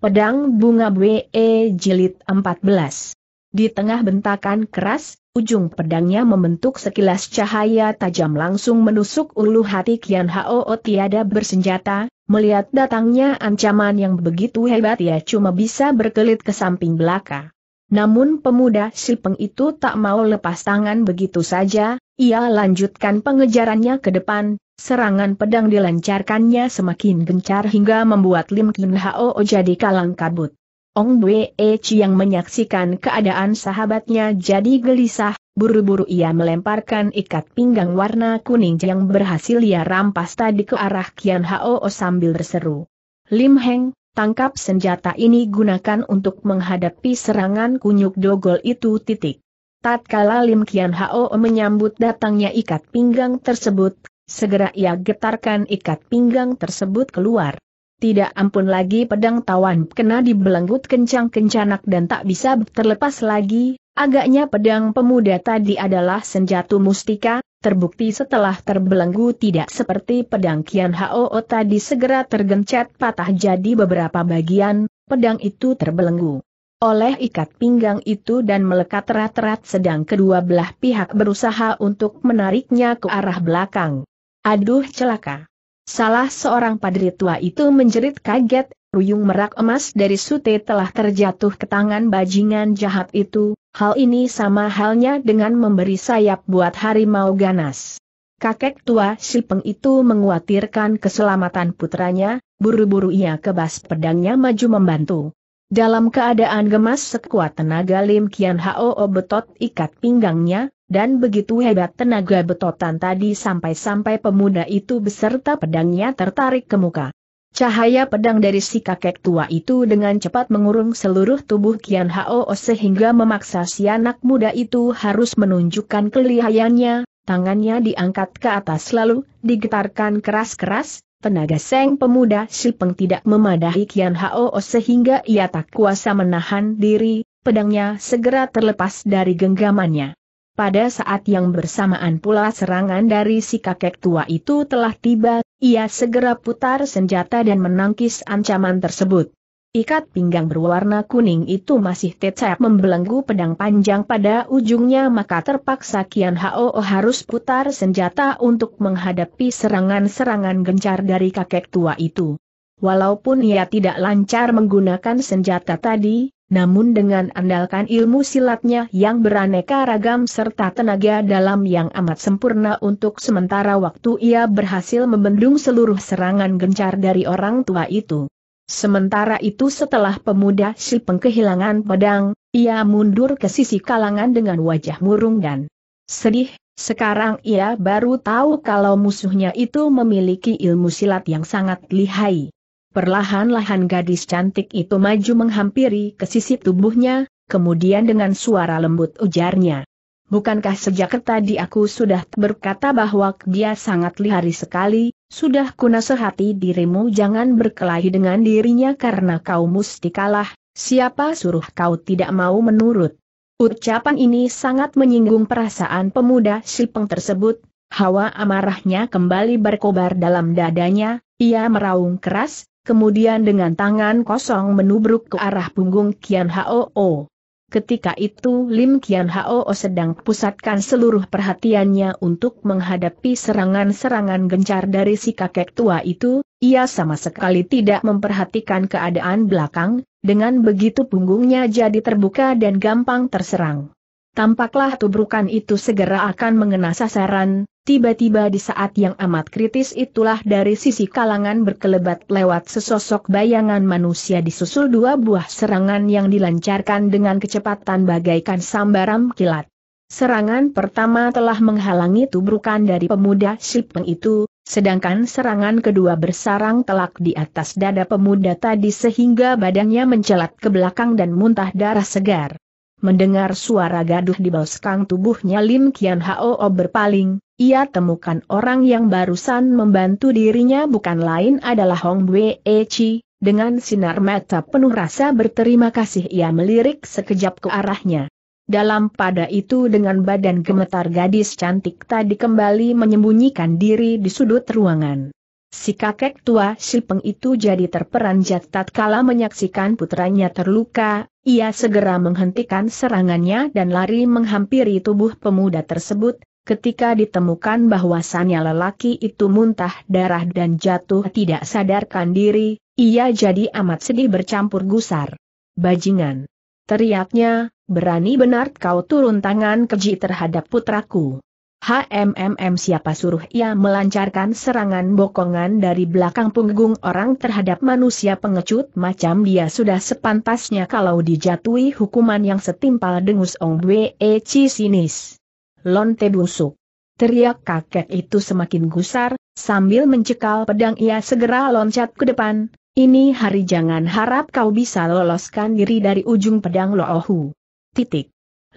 Pedang Bunga BE e Jilid 14. Di tengah bentakan keras, ujung pedangnya membentuk sekilas cahaya tajam langsung menusuk ulu hati Kian Hao tiada bersenjata, melihat datangnya ancaman yang begitu hebat ia cuma bisa berkelit ke samping belaka. Namun pemuda Silpeng itu tak mau lepas tangan begitu saja, ia lanjutkan pengejarannya ke depan, Serangan pedang dilancarkannya semakin gencar hingga membuat Lim Kim Hao jadi kalang kabut. Ong Bwe Chi yang menyaksikan keadaan sahabatnya jadi gelisah, buru-buru ia melemparkan ikat pinggang warna kuning yang berhasil ia rampas tadi ke arah Kian Hao sambil berseru. Lim Heng, tangkap senjata ini gunakan untuk menghadapi serangan kunyuk dogol itu titik. Tatkala Lim Kian Hao menyambut datangnya ikat pinggang tersebut, Segera ia getarkan ikat pinggang tersebut keluar. Tidak ampun lagi pedang tawan kena dibelenggut kencang-kencanak dan tak bisa terlepas lagi, agaknya pedang pemuda tadi adalah senjata mustika, terbukti setelah terbelenggu tidak seperti pedang Kian Hao tadi segera tergencet patah jadi beberapa bagian, pedang itu terbelenggu oleh ikat pinggang itu dan melekat erat-erat sedang kedua belah pihak berusaha untuk menariknya ke arah belakang. Aduh celaka. Salah seorang padri tua itu menjerit kaget, ruyung merak emas dari sute telah terjatuh ke tangan bajingan jahat itu, hal ini sama halnya dengan memberi sayap buat harimau ganas. Kakek tua Silpeng itu menguatirkan keselamatan putranya, buru-buru ia kebas pedangnya maju membantu. Dalam keadaan gemas sekuat tenaga Lim Kian Hao betot ikat pinggangnya, dan begitu hebat tenaga betotan tadi sampai-sampai pemuda itu beserta pedangnya tertarik ke muka. Cahaya pedang dari si kakek tua itu dengan cepat mengurung seluruh tubuh Kian Hao sehingga memaksa si anak muda itu harus menunjukkan kelihayannya, tangannya diangkat ke atas lalu, digetarkan keras-keras, Tenaga Seng pemuda si peng tidak memadahi Kian Hao sehingga ia tak kuasa menahan diri, pedangnya segera terlepas dari genggamannya. Pada saat yang bersamaan pula serangan dari si kakek tua itu telah tiba, ia segera putar senjata dan menangkis ancaman tersebut. Ikat pinggang berwarna kuning itu masih tetap membelenggu pedang panjang pada ujungnya maka terpaksa Kian Hao harus putar senjata untuk menghadapi serangan-serangan gencar dari kakek tua itu. Walaupun ia tidak lancar menggunakan senjata tadi, namun dengan andalkan ilmu silatnya yang beraneka ragam serta tenaga dalam yang amat sempurna untuk sementara waktu ia berhasil membendung seluruh serangan gencar dari orang tua itu. Sementara itu setelah pemuda si kehilangan pedang, ia mundur ke sisi kalangan dengan wajah murung dan sedih, sekarang ia baru tahu kalau musuhnya itu memiliki ilmu silat yang sangat lihai. Perlahan-lahan gadis cantik itu maju menghampiri ke sisi tubuhnya, kemudian dengan suara lembut ujarnya. Bukankah sejak tadi aku sudah berkata bahwa dia sangat lihari sekali, sudah sehati dirimu jangan berkelahi dengan dirinya karena kau mesti kalah, siapa suruh kau tidak mau menurut. Ucapan ini sangat menyinggung perasaan pemuda Sipeng tersebut, hawa amarahnya kembali berkobar dalam dadanya, ia meraung keras, kemudian dengan tangan kosong menubruk ke arah punggung Kian Hao. Ketika itu Lim Kian Hao sedang pusatkan seluruh perhatiannya untuk menghadapi serangan-serangan gencar dari si kakek tua itu, ia sama sekali tidak memperhatikan keadaan belakang, dengan begitu punggungnya jadi terbuka dan gampang terserang. Tampaklah tubrukan itu segera akan mengena sasaran, tiba-tiba di saat yang amat kritis itulah dari sisi kalangan berkelebat lewat sesosok bayangan manusia disusul dua buah serangan yang dilancarkan dengan kecepatan bagaikan sambaran kilat. Serangan pertama telah menghalangi tubrukan dari pemuda Shipeng itu, sedangkan serangan kedua bersarang telak di atas dada pemuda tadi sehingga badannya mencelat ke belakang dan muntah darah segar. Mendengar suara gaduh di belakang tubuhnya Lim Kian Hao berpaling, ia temukan orang yang barusan membantu dirinya bukan lain adalah Hong Wei e Chi, dengan sinar mata penuh rasa berterima kasih ia melirik sekejap ke arahnya. Dalam pada itu dengan badan gemetar gadis cantik tadi kembali menyembunyikan diri di sudut ruangan. Si kakek tua si peng itu jadi terperanjat tatkala menyaksikan putranya terluka, ia segera menghentikan serangannya dan lari menghampiri tubuh pemuda tersebut, ketika ditemukan bahwasannya lelaki itu muntah darah dan jatuh tidak sadarkan diri, ia jadi amat sedih bercampur gusar. Bajingan! Teriaknya, berani benar kau turun tangan keji terhadap putraku. HMMM siapa suruh ia melancarkan serangan bokongan dari belakang punggung orang terhadap manusia pengecut macam dia sudah sepantasnya kalau dijatuhi hukuman yang setimpal dengus Ong Bwe Eci sinis. Lonte busuk. Teriak kakek itu semakin gusar, sambil mencekal pedang ia segera loncat ke depan, ini hari jangan harap kau bisa loloskan diri dari ujung pedang Loohu. Titik.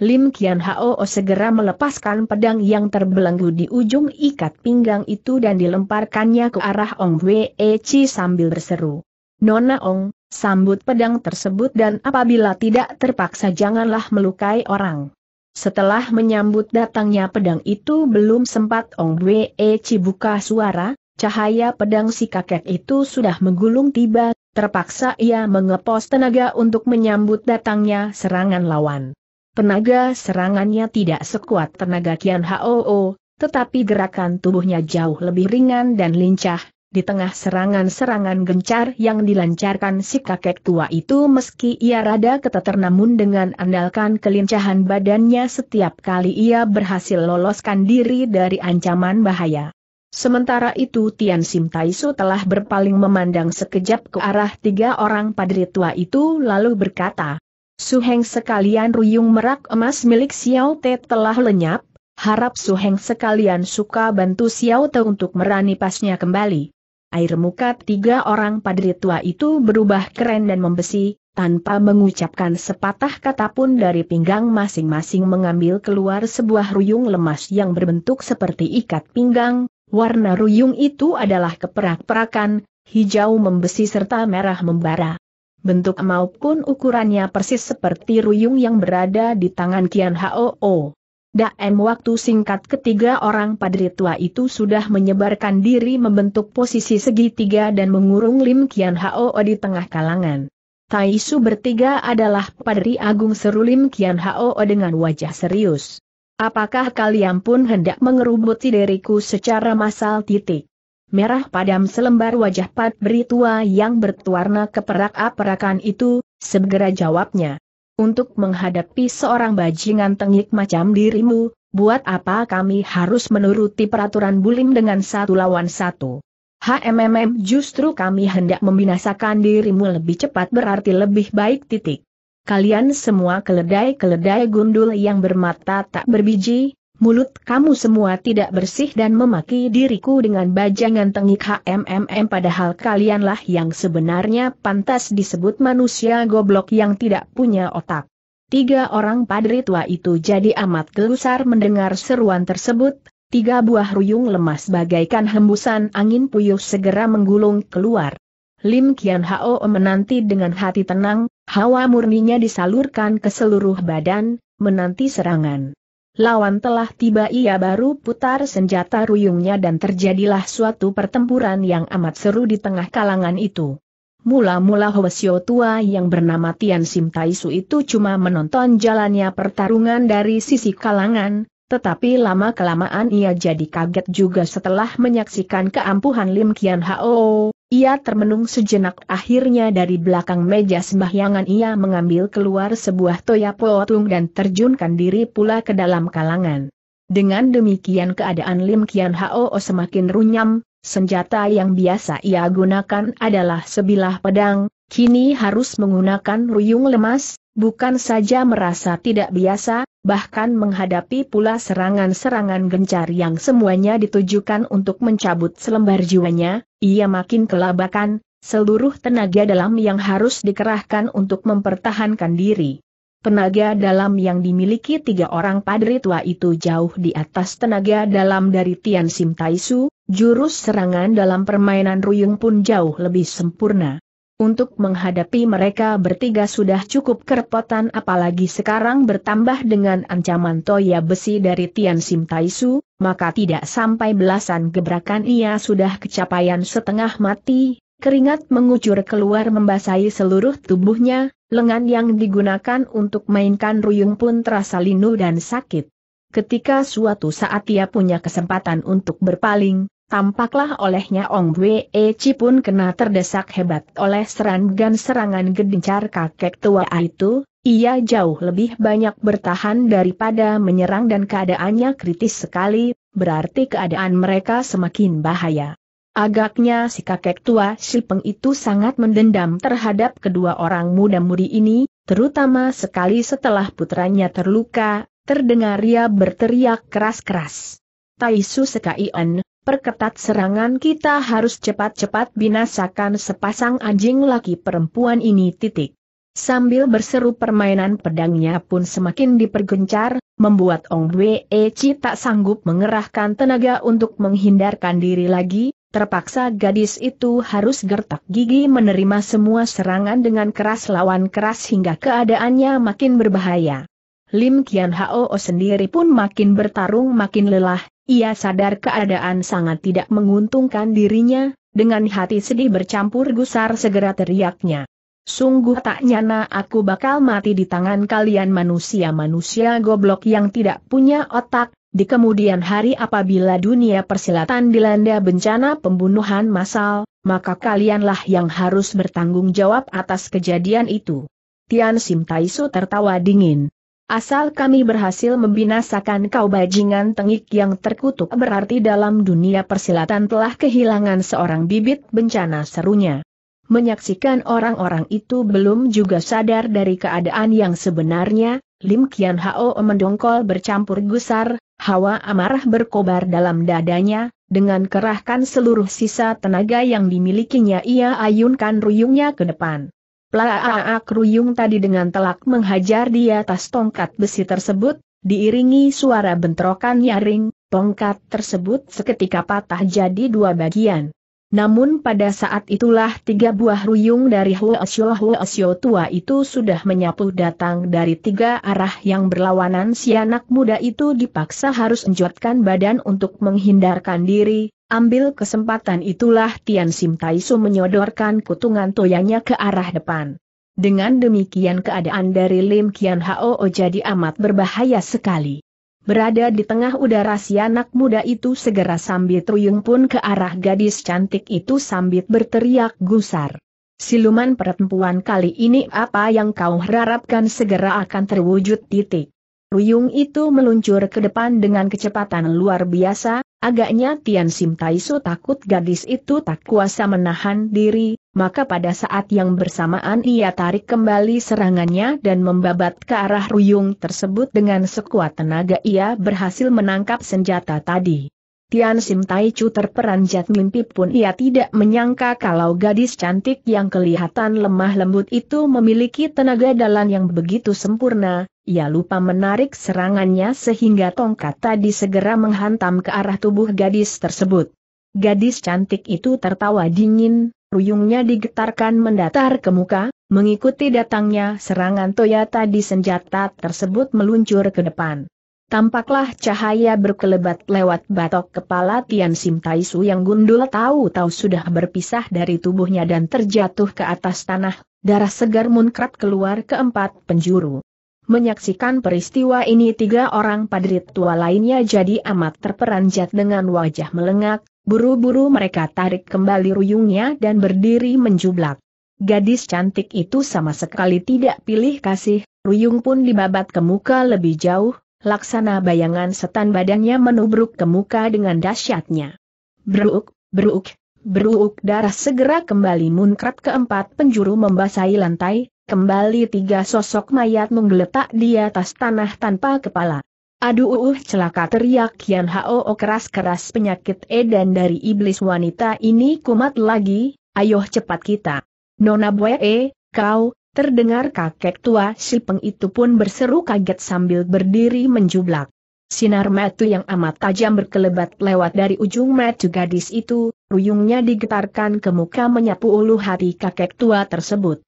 Lim Kian Hao segera melepaskan pedang yang terbelenggu di ujung ikat pinggang itu dan dilemparkannya ke arah Ong Wei e Chi sambil berseru. Nona Ong, sambut pedang tersebut dan apabila tidak terpaksa janganlah melukai orang. Setelah menyambut datangnya pedang itu belum sempat Ong Wei e Chi buka suara, cahaya pedang si kakek itu sudah menggulung tiba, terpaksa ia mengepos tenaga untuk menyambut datangnya serangan lawan. Tenaga serangannya tidak sekuat tenaga Kian Hoo, tetapi gerakan tubuhnya jauh lebih ringan dan lincah. Di tengah serangan-serangan gencar yang dilancarkan si kakek tua itu meski ia rada keteter namun dengan andalkan kelincahan badannya setiap kali ia berhasil loloskan diri dari ancaman bahaya. Sementara itu Tian Sim Taisu telah berpaling memandang sekejap ke arah tiga orang padri tua itu lalu berkata, Suheng sekalian ruyung merak emas milik Xiao Te telah lenyap, harap Suheng sekalian suka bantu Xiao Te untuk merani pasnya kembali. Air muka tiga orang padri tua itu berubah keren dan membesi, tanpa mengucapkan sepatah kata pun dari pinggang masing-masing mengambil keluar sebuah ruyung lemas yang berbentuk seperti ikat pinggang, warna ruyung itu adalah keperak-perakan, hijau membesi serta merah membara bentuk maupun ukurannya persis seperti ruyung yang berada di tangan Kian Hoo. Daem waktu singkat ketiga orang padri tua itu sudah menyebarkan diri membentuk posisi segitiga dan mengurung Lim Kian Hao di tengah kalangan. Taisu bertiga adalah padri agung seru Lim Kian Hao dengan wajah serius. Apakah kalian pun hendak mengerubuti diriku secara massal titik? merah padam selembar wajah Pat tua yang berwarna keperak-aperakan itu, segera jawabnya. Untuk menghadapi seorang bajingan tengik macam dirimu, buat apa kami harus menuruti peraturan bulim dengan satu lawan satu? HMMM justru kami hendak membinasakan dirimu lebih cepat berarti lebih baik titik. Kalian semua keledai-keledai gundul yang bermata tak berbiji, mulut kamu semua tidak bersih dan memaki diriku dengan bajangan tengik HMMM padahal kalianlah yang sebenarnya pantas disebut manusia goblok yang tidak punya otak. Tiga orang padri tua itu jadi amat gelusar mendengar seruan tersebut, tiga buah ruyung lemas bagaikan hembusan angin puyuh segera menggulung keluar. Lim Kian Hao menanti dengan hati tenang, hawa murninya disalurkan ke seluruh badan, menanti serangan. Lawan telah tiba ia baru putar senjata ruyungnya dan terjadilah suatu pertempuran yang amat seru di tengah kalangan itu. Mula-mula Hwasyo tua yang bernama Tian Sim Taisu itu cuma menonton jalannya pertarungan dari sisi kalangan, tetapi lama-kelamaan ia jadi kaget juga setelah menyaksikan keampuhan Lim Kian Hao ia termenung sejenak akhirnya dari belakang meja sembahyangan ia mengambil keluar sebuah toya potung dan terjunkan diri pula ke dalam kalangan. Dengan demikian keadaan Lim Kian Hao semakin runyam, senjata yang biasa ia gunakan adalah sebilah pedang, kini harus menggunakan ruyung lemas, bukan saja merasa tidak biasa, bahkan menghadapi pula serangan-serangan gencar yang semuanya ditujukan untuk mencabut selembar jiwanya, ia makin kelabakan, seluruh tenaga dalam yang harus dikerahkan untuk mempertahankan diri. Tenaga dalam yang dimiliki tiga orang padri tua itu jauh di atas tenaga dalam dari Tian Sim Taisu, jurus serangan dalam permainan Ruyung pun jauh lebih sempurna. Untuk menghadapi mereka bertiga sudah cukup kerepotan apalagi sekarang bertambah dengan ancaman toya besi dari Tian Sim Taisu, maka tidak sampai belasan gebrakan ia sudah kecapaian setengah mati, keringat mengucur keluar membasahi seluruh tubuhnya, lengan yang digunakan untuk mainkan ruyung pun terasa linu dan sakit. Ketika suatu saat ia punya kesempatan untuk berpaling, Tampaklah olehnya Ong Wee Eci pun kena terdesak hebat oleh serangan serangan gencar kakek tua itu, ia jauh lebih banyak bertahan daripada menyerang dan keadaannya kritis sekali, berarti keadaan mereka semakin bahaya. Agaknya si kakek tua Silpeng itu sangat mendendam terhadap kedua orang muda mudi ini, terutama sekali setelah putranya terluka, terdengar ia berteriak keras-keras. Taisu Sekaien perketat serangan kita harus cepat-cepat binasakan sepasang anjing laki perempuan ini titik. Sambil berseru permainan pedangnya pun semakin dipergencar, membuat Ong Wei Chi tak sanggup mengerahkan tenaga untuk menghindarkan diri lagi, Terpaksa gadis itu harus gertak gigi menerima semua serangan dengan keras lawan keras hingga keadaannya makin berbahaya. Lim Kian Hao sendiri pun makin bertarung makin lelah, ia sadar keadaan sangat tidak menguntungkan dirinya, dengan hati sedih bercampur gusar segera teriaknya. Sungguh tak nyana aku bakal mati di tangan kalian manusia-manusia goblok yang tidak punya otak, di kemudian hari apabila dunia persilatan dilanda bencana pembunuhan massal, maka kalianlah yang harus bertanggung jawab atas kejadian itu. Tian Sim Taisu tertawa dingin, Asal kami berhasil membinasakan kau bajingan tengik yang terkutuk berarti dalam dunia persilatan telah kehilangan seorang bibit bencana serunya. Menyaksikan orang-orang itu belum juga sadar dari keadaan yang sebenarnya, Lim Kian Hao mendongkol bercampur gusar, hawa amarah berkobar dalam dadanya, dengan kerahkan seluruh sisa tenaga yang dimilikinya ia ayunkan ruyungnya ke depan. Plaa ah, ah, Kruyung tadi dengan telak menghajar di atas tongkat besi tersebut, diiringi suara bentrokan nyaring, tongkat tersebut seketika patah jadi dua bagian. Namun pada saat itulah tiga buah ruyung dari Huasyo-Huasyo tua itu sudah menyapu datang dari tiga arah yang berlawanan si anak muda itu dipaksa harus enjotkan badan untuk menghindarkan diri, ambil kesempatan itulah Tian Sim Taisu menyodorkan kutungan toyanya ke arah depan. Dengan demikian keadaan dari Lim Kian Hao jadi amat berbahaya sekali. Berada di tengah udara si anak muda itu segera sambil Ruyung pun ke arah gadis cantik itu sambil berteriak gusar. Siluman perempuan kali ini apa yang kau harapkan segera akan terwujud titik. Ruyung itu meluncur ke depan dengan kecepatan luar biasa, agaknya Tian Sim Taisu takut gadis itu tak kuasa menahan diri, maka pada saat yang bersamaan ia tarik kembali serangannya dan membabat ke arah ruyung tersebut dengan sekuat tenaga ia berhasil menangkap senjata tadi. Tian Sim Tai Chu terperanjat mimpi pun ia tidak menyangka kalau gadis cantik yang kelihatan lemah lembut itu memiliki tenaga dalam yang begitu sempurna, ia lupa menarik serangannya sehingga tongkat tadi segera menghantam ke arah tubuh gadis tersebut. Gadis cantik itu tertawa dingin, ruyungnya digetarkan mendatar ke muka, mengikuti datangnya serangan Toyota di senjata tersebut meluncur ke depan. Tampaklah cahaya berkelebat lewat batok kepala Tian Sim Taisu yang gundul tahu-tahu sudah berpisah dari tubuhnya dan terjatuh ke atas tanah, darah segar munkrat keluar ke empat penjuru. Menyaksikan peristiwa ini tiga orang padrit tua lainnya jadi amat terperanjat dengan wajah melengak, Buru-buru mereka tarik kembali ruyungnya dan berdiri menjublak. Gadis cantik itu sama sekali tidak pilih kasih, ruyung pun dibabat ke muka lebih jauh, laksana bayangan setan badannya menubruk ke muka dengan dahsyatnya. Beruk, beruk, beruk darah segera kembali munkrat keempat penjuru membasahi lantai, kembali tiga sosok mayat menggeletak di atas tanah tanpa kepala. Aduh uh, uh, celaka teriak Kian Hao keras-keras oh, penyakit edan dari iblis wanita ini kumat lagi, ayo cepat kita. Nona Boye, eh, kau, terdengar kakek tua si peng itu pun berseru kaget sambil berdiri menjublak. Sinar metu yang amat tajam berkelebat lewat dari ujung metu gadis itu, ruyungnya digetarkan ke muka menyapu ulu hati kakek tua tersebut.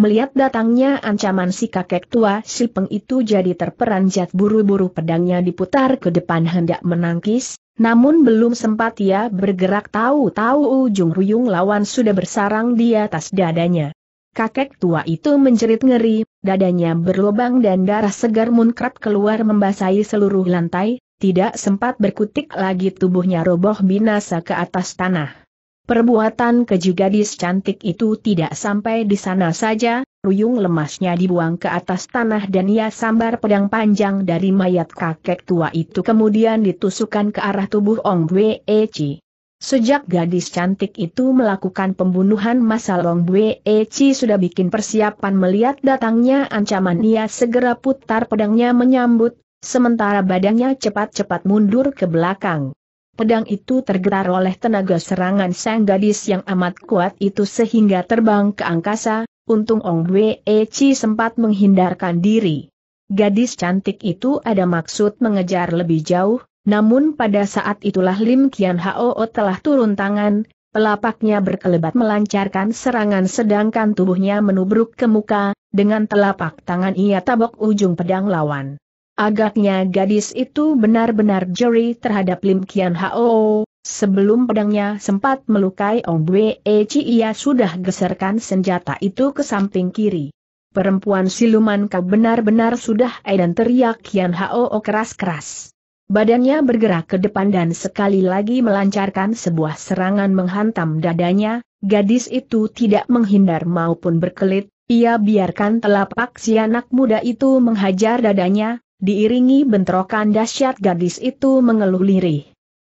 Melihat datangnya ancaman si kakek tua si peng itu jadi terperanjat buru-buru pedangnya diputar ke depan hendak menangkis, namun belum sempat ia bergerak tahu-tahu ujung ruyung lawan sudah bersarang di atas dadanya. Kakek tua itu menjerit ngeri, dadanya berlubang dan darah segar munkrat keluar membasahi seluruh lantai, tidak sempat berkutik lagi tubuhnya roboh binasa ke atas tanah. Perbuatan keji gadis cantik itu tidak sampai di sana saja, ruyung lemasnya dibuang ke atas tanah dan ia sambar pedang panjang dari mayat kakek tua itu kemudian ditusukkan ke arah tubuh Ong Bwe e Chi. Sejak gadis cantik itu melakukan pembunuhan masa Ong Bwe Eci sudah bikin persiapan melihat datangnya ancaman ia segera putar pedangnya menyambut, sementara badannya cepat-cepat mundur ke belakang. Pedang itu tergetar oleh tenaga serangan sang gadis yang amat kuat itu sehingga terbang ke angkasa, untung Ong Wei Chi sempat menghindarkan diri. Gadis cantik itu ada maksud mengejar lebih jauh, namun pada saat itulah Lim Kian Hao telah turun tangan, Pelapaknya berkelebat melancarkan serangan sedangkan tubuhnya menubruk ke muka, dengan telapak tangan ia tabok ujung pedang lawan. Agaknya gadis itu benar-benar jeri terhadap Lim Kian Hao, sebelum pedangnya sempat melukai Ong Bwe e Chi ia sudah geserkan senjata itu ke samping kiri. Perempuan siluman kau benar-benar sudah edan eh, teriak Kian Hao keras-keras. Badannya bergerak ke depan dan sekali lagi melancarkan sebuah serangan menghantam dadanya, gadis itu tidak menghindar maupun berkelit, ia biarkan telapak si anak muda itu menghajar dadanya, diiringi bentrokan dahsyat gadis itu mengeluh lirih.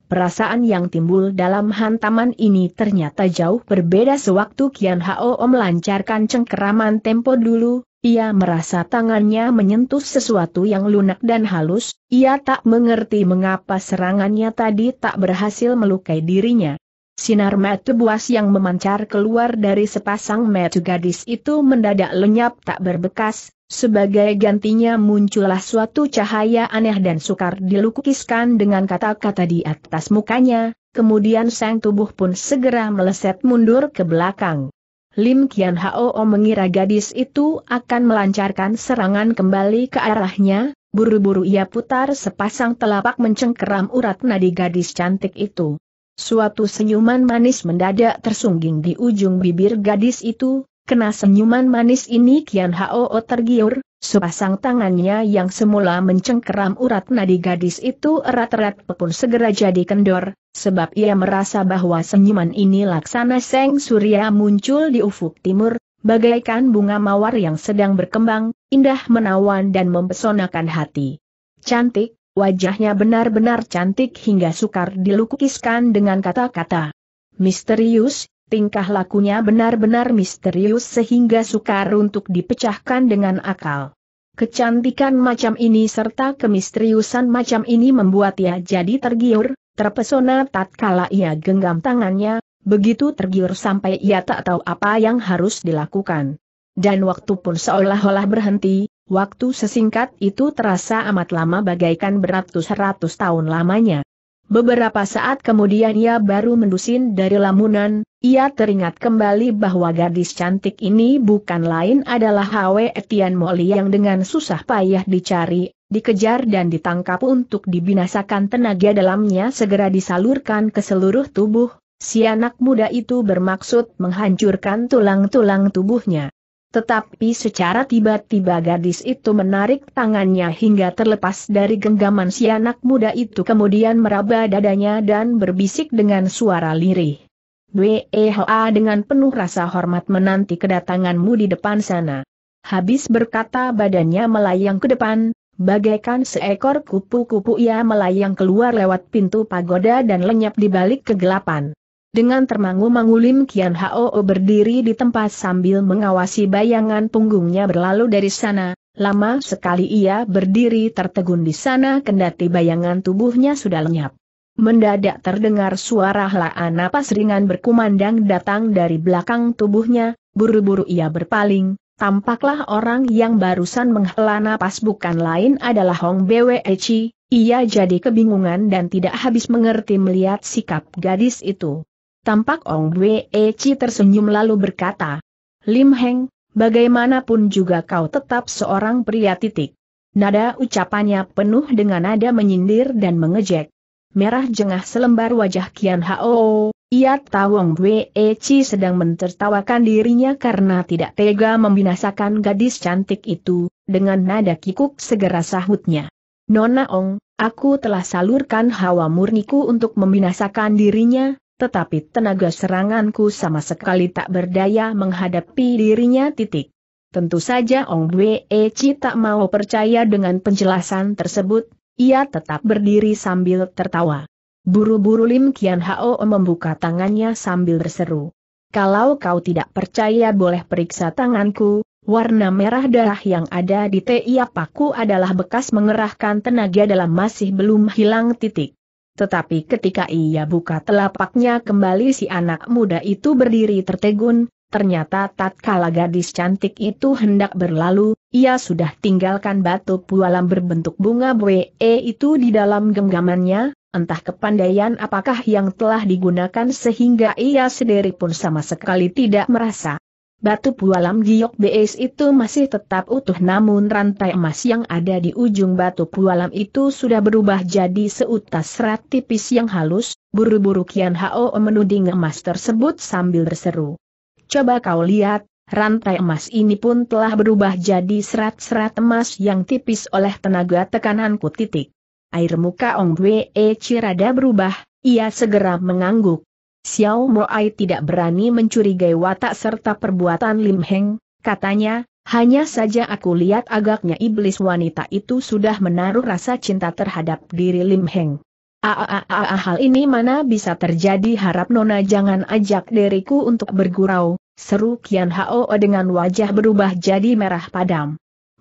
Perasaan yang timbul dalam hantaman ini ternyata jauh berbeda sewaktu Kian Hao melancarkan cengkeraman tempo dulu, ia merasa tangannya menyentuh sesuatu yang lunak dan halus, ia tak mengerti mengapa serangannya tadi tak berhasil melukai dirinya. Sinar mata buas yang memancar keluar dari sepasang mata gadis itu mendadak lenyap tak berbekas, sebagai gantinya muncullah suatu cahaya aneh dan sukar dilukiskan dengan kata-kata di atas mukanya, kemudian sang tubuh pun segera meleset mundur ke belakang. Lim Kian Hao mengira gadis itu akan melancarkan serangan kembali ke arahnya, Buru-buru ia putar sepasang telapak mencengkeram urat nadi gadis cantik itu. Suatu senyuman manis mendadak tersungging di ujung bibir gadis itu, Kena senyuman manis ini Kian Hao tergiur, sepasang tangannya yang semula mencengkeram urat nadi gadis itu erat-erat pun segera jadi kendor, sebab ia merasa bahwa senyuman ini laksana Seng Surya muncul di ufuk timur, bagaikan bunga mawar yang sedang berkembang, indah menawan dan mempesonakan hati. Cantik, wajahnya benar-benar cantik hingga sukar dilukiskan dengan kata-kata. Misterius, tingkah lakunya benar-benar misterius sehingga sukar untuk dipecahkan dengan akal. Kecantikan macam ini serta kemisteriusan macam ini membuat ia jadi tergiur, terpesona tatkala ia genggam tangannya, begitu tergiur sampai ia tak tahu apa yang harus dilakukan. Dan waktu pun seolah-olah berhenti, waktu sesingkat itu terasa amat lama bagaikan beratus-ratus tahun lamanya. Beberapa saat kemudian ia baru mendusin dari lamunan, ia teringat kembali bahwa gadis cantik ini bukan lain adalah Hwe Etian Moli yang dengan susah payah dicari, dikejar dan ditangkap untuk dibinasakan tenaga dalamnya segera disalurkan ke seluruh tubuh, si anak muda itu bermaksud menghancurkan tulang-tulang tubuhnya. Tetapi secara tiba-tiba gadis itu menarik tangannya hingga terlepas dari genggaman si anak muda itu kemudian meraba dadanya dan berbisik dengan suara lirih. Weha dengan penuh rasa hormat menanti kedatanganmu di depan sana. Habis berkata badannya melayang ke depan, bagaikan seekor kupu-kupu ia melayang keluar lewat pintu pagoda dan lenyap di balik kegelapan. Dengan termangu-mangu Lim Kian Hao berdiri di tempat sambil mengawasi bayangan punggungnya berlalu dari sana, lama sekali ia berdiri tertegun di sana kendati bayangan tubuhnya sudah lenyap. Mendadak terdengar suara helaan napas ringan berkumandang datang dari belakang tubuhnya, buru-buru ia berpaling, tampaklah orang yang barusan menghela napas bukan lain adalah Hong Bwe Chi, ia jadi kebingungan dan tidak habis mengerti melihat sikap gadis itu. Tampak Ong Wee Eci tersenyum lalu berkata, Lim Heng, bagaimanapun juga kau tetap seorang pria titik. Nada ucapannya penuh dengan nada menyindir dan mengejek. Merah jengah selembar wajah Kian Hao, ia tahu Ong Wee Eci sedang mentertawakan dirinya karena tidak tega membinasakan gadis cantik itu, dengan nada kikuk segera sahutnya. Nona Ong, aku telah salurkan hawa murniku untuk membinasakan dirinya, tetapi tenaga seranganku sama sekali tak berdaya menghadapi dirinya titik. Tentu saja Ong Wei Chi tak mau percaya dengan penjelasan tersebut, ia tetap berdiri sambil tertawa. Buru-buru Lim Kian Hao membuka tangannya sambil berseru. Kalau kau tidak percaya boleh periksa tanganku, warna merah darah yang ada di tiap paku adalah bekas mengerahkan tenaga dalam masih belum hilang titik. Tetapi ketika ia buka telapaknya kembali si anak muda itu berdiri tertegun, ternyata tatkala gadis cantik itu hendak berlalu, ia sudah tinggalkan batu pualam berbentuk bunga BE itu di dalam genggamannya, entah kepandaian apakah yang telah digunakan sehingga ia sendiri pun sama sekali tidak merasa. Batu pualam giok bes itu masih tetap utuh namun rantai emas yang ada di ujung batu pualam itu sudah berubah jadi seutas serat tipis yang halus, buru-buru Kian Hao menuding emas tersebut sambil berseru. Coba kau lihat, rantai emas ini pun telah berubah jadi serat-serat emas yang tipis oleh tenaga tekananku titik. Air muka Ong Wee Chirada berubah, ia segera mengangguk. Xiao Moai tidak berani mencurigai watak serta perbuatan Lim Heng, katanya, hanya saja aku lihat agaknya iblis wanita itu sudah menaruh rasa cinta terhadap diri Lim Heng. Aaaa ah, ah, ah, hal ini mana bisa terjadi harap Nona jangan ajak diriku untuk bergurau, seru Kian Hao dengan wajah berubah jadi merah padam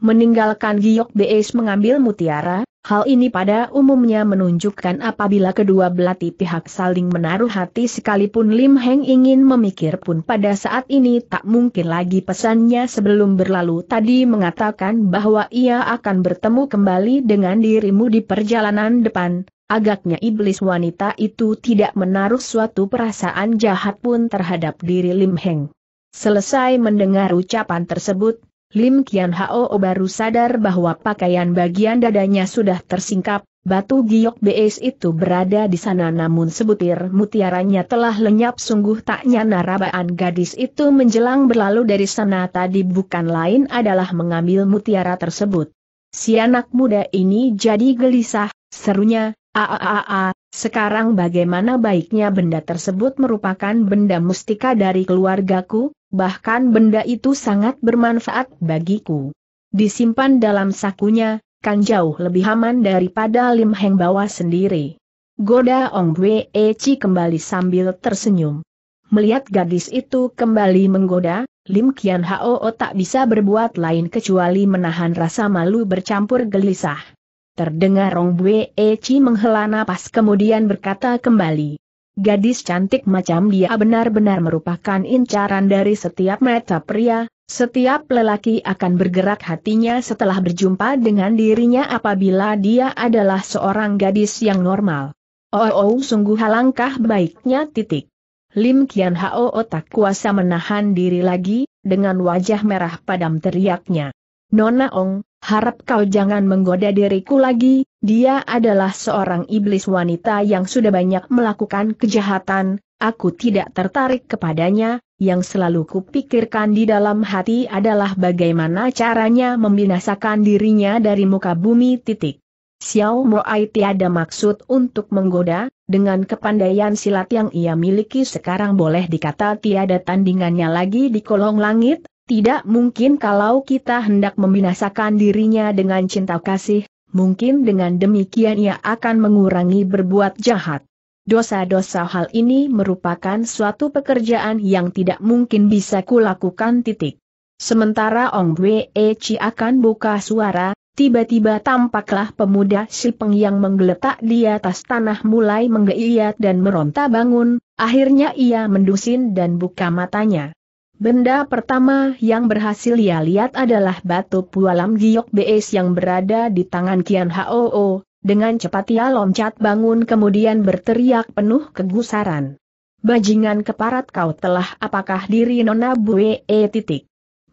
meninggalkan Giok Beis mengambil mutiara, hal ini pada umumnya menunjukkan apabila kedua belah pihak saling menaruh hati sekalipun Lim Heng ingin memikir pun pada saat ini tak mungkin lagi pesannya sebelum berlalu tadi mengatakan bahwa ia akan bertemu kembali dengan dirimu di perjalanan depan, Agaknya iblis wanita itu tidak menaruh suatu perasaan jahat pun terhadap diri Lim Heng. Selesai mendengar ucapan tersebut, Lim Kian Hao baru sadar bahwa pakaian bagian dadanya sudah tersingkap, batu giok BS itu berada di sana namun sebutir mutiaranya telah lenyap sungguh tak nyana rabaan gadis itu menjelang berlalu dari sana tadi bukan lain adalah mengambil mutiara tersebut. Si anak muda ini jadi gelisah, serunya, aaaa, sekarang bagaimana baiknya benda tersebut merupakan benda mustika dari keluargaku, bahkan benda itu sangat bermanfaat bagiku. Disimpan dalam sakunya, kan jauh lebih aman daripada Lim Heng bawa sendiri. Goda Ong Bwe Eci kembali sambil tersenyum. Melihat gadis itu kembali menggoda, Lim Kian Hao tak bisa berbuat lain kecuali menahan rasa malu bercampur gelisah. Terdengar Ong Bwe Chi menghela napas kemudian berkata kembali. Gadis cantik macam dia benar-benar merupakan incaran dari setiap mata pria, setiap lelaki akan bergerak hatinya setelah berjumpa dengan dirinya apabila dia adalah seorang gadis yang normal. Oh, oh sungguh halangkah baiknya titik. Lim Kian Hao otak kuasa menahan diri lagi, dengan wajah merah padam teriaknya. Nona Ong, harap kau jangan menggoda diriku lagi, dia adalah seorang iblis wanita yang sudah banyak melakukan kejahatan, aku tidak tertarik kepadanya, yang selalu kupikirkan di dalam hati adalah bagaimana caranya membinasakan dirinya dari muka bumi titik. Xiao Moai tiada maksud untuk menggoda, dengan kepandaian silat yang ia miliki sekarang boleh dikata tiada tandingannya lagi di kolong langit, tidak mungkin kalau kita hendak membinasakan dirinya dengan cinta kasih, mungkin dengan demikian ia akan mengurangi berbuat jahat. Dosa-dosa hal ini merupakan suatu pekerjaan yang tidak mungkin bisa kulakukan titik. Sementara Ong Wei Chi akan buka suara, tiba-tiba tampaklah pemuda Sipeng yang menggeletak di atas tanah mulai menggeiat dan meronta bangun, akhirnya ia mendusin dan buka matanya. Benda pertama yang berhasil ia lihat adalah batu pualam giok bees yang berada di tangan Kian Hoo. Dengan cepat ia loncat bangun kemudian berteriak penuh kegusaran. Bajingan keparat kau telah apakah diri Nona Bue titik.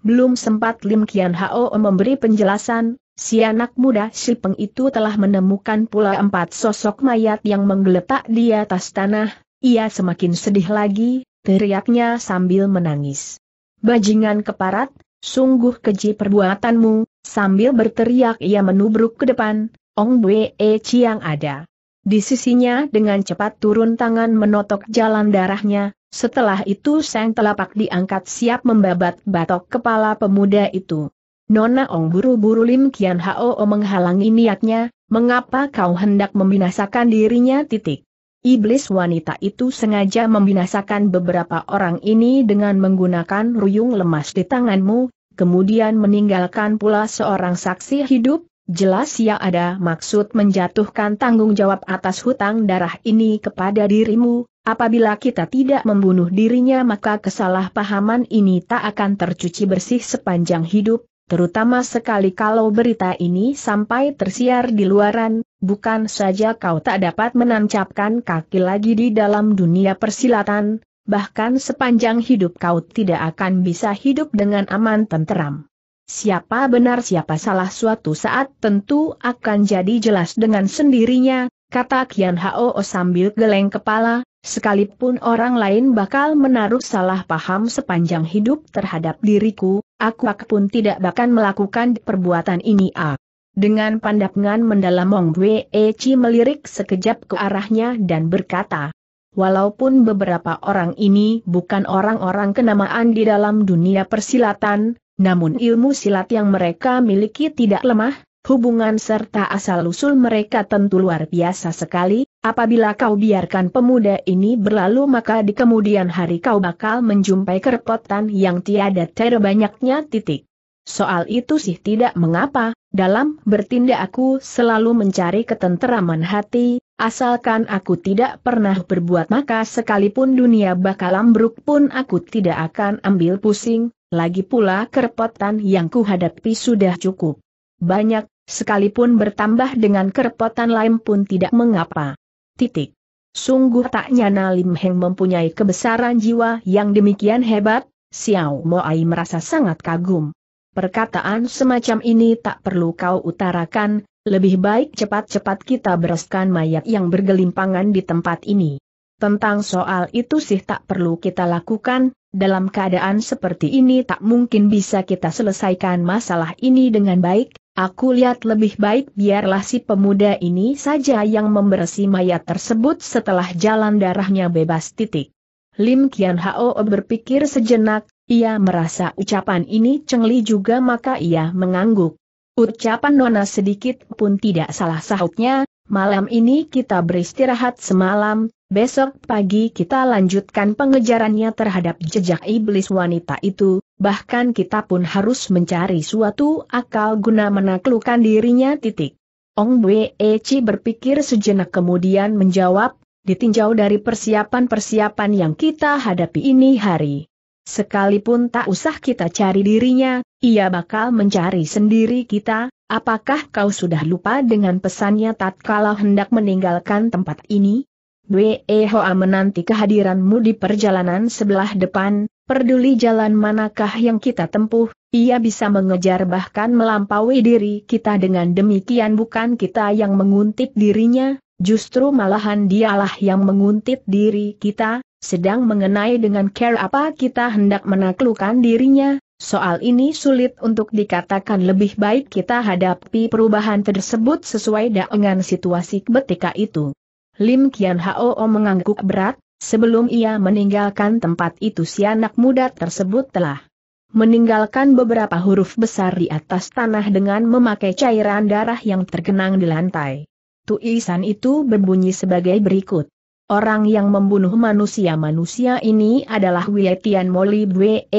Belum sempat Lim Kian Hoo memberi penjelasan, si anak muda si itu telah menemukan pula empat sosok mayat yang menggeletak di atas tanah, ia semakin sedih lagi, teriaknya sambil menangis. Bajingan keparat, sungguh keji perbuatanmu, sambil berteriak ia menubruk ke depan, Ong Bwe e Chiang ada. Di sisinya dengan cepat turun tangan menotok jalan darahnya, setelah itu sang telapak diangkat siap membabat batok kepala pemuda itu. Nona Ong buru-buru Lim Kian Hao menghalangi niatnya, mengapa kau hendak membinasakan dirinya titik. Iblis wanita itu sengaja membinasakan beberapa orang ini dengan menggunakan ruyung lemas di tanganmu, kemudian meninggalkan pula seorang saksi hidup, jelas ia ya ada maksud menjatuhkan tanggung jawab atas hutang darah ini kepada dirimu, apabila kita tidak membunuh dirinya maka kesalahpahaman ini tak akan tercuci bersih sepanjang hidup, terutama sekali kalau berita ini sampai tersiar di luaran, bukan saja kau tak dapat menancapkan kaki lagi di dalam dunia persilatan, bahkan sepanjang hidup kau tidak akan bisa hidup dengan aman tenteram. Siapa benar siapa salah suatu saat tentu akan jadi jelas dengan sendirinya, kata Kian Hao sambil geleng kepala, Sekalipun orang lain bakal menaruh salah paham sepanjang hidup terhadap diriku, aku pun tidak bahkan melakukan perbuatan ini. Ah. Dengan pandangan mendalam Mong Wei e melirik sekejap ke arahnya dan berkata, Walaupun beberapa orang ini bukan orang-orang kenamaan di dalam dunia persilatan, namun ilmu silat yang mereka miliki tidak lemah, Hubungan serta asal-usul mereka tentu luar biasa sekali, apabila kau biarkan pemuda ini berlalu maka di kemudian hari kau bakal menjumpai kerepotan yang tiada terbanyaknya banyaknya titik. Soal itu sih tidak mengapa, dalam bertindak aku selalu mencari ketenteraman hati, asalkan aku tidak pernah berbuat maka sekalipun dunia bakal ambruk pun aku tidak akan ambil pusing, lagi pula kerepotan yang kuhadapi sudah cukup banyak, sekalipun bertambah dengan kerepotan lain pun tidak mengapa. Titik. Sungguh tak nyana Lim Heng mempunyai kebesaran jiwa yang demikian hebat, Xiao Moai merasa sangat kagum. Perkataan semacam ini tak perlu kau utarakan, lebih baik cepat-cepat kita bereskan mayat yang bergelimpangan di tempat ini. Tentang soal itu sih tak perlu kita lakukan, dalam keadaan seperti ini tak mungkin bisa kita selesaikan masalah ini dengan baik, Aku lihat lebih baik biarlah si pemuda ini saja yang membersih mayat tersebut setelah jalan darahnya bebas titik. Lim Kian Hao berpikir sejenak, ia merasa ucapan ini cengli juga maka ia mengangguk. Ucapan Nona sedikit pun tidak salah sahutnya, malam ini kita beristirahat semalam, Besok pagi kita lanjutkan pengejarannya terhadap jejak iblis wanita itu, bahkan kita pun harus mencari suatu akal guna menaklukkan dirinya titik. Ong Bwe Chi berpikir sejenak kemudian menjawab, ditinjau dari persiapan-persiapan yang kita hadapi ini hari. Sekalipun tak usah kita cari dirinya, ia bakal mencari sendiri kita, apakah kau sudah lupa dengan pesannya tatkala hendak meninggalkan tempat ini? Bwe Hoa menanti kehadiranmu di perjalanan sebelah depan, peduli jalan manakah yang kita tempuh, ia bisa mengejar bahkan melampaui diri kita dengan demikian bukan kita yang menguntit dirinya, justru malahan dialah yang menguntit diri kita, sedang mengenai dengan care apa kita hendak menaklukkan dirinya, soal ini sulit untuk dikatakan lebih baik kita hadapi perubahan tersebut sesuai dengan situasi ketika itu. Lim Kian Hao mengangguk berat, sebelum ia meninggalkan tempat itu si anak muda tersebut telah meninggalkan beberapa huruf besar di atas tanah dengan memakai cairan darah yang tergenang di lantai. Tuisan itu berbunyi sebagai berikut. Orang yang membunuh manusia-manusia ini adalah Wietian Moli Bwe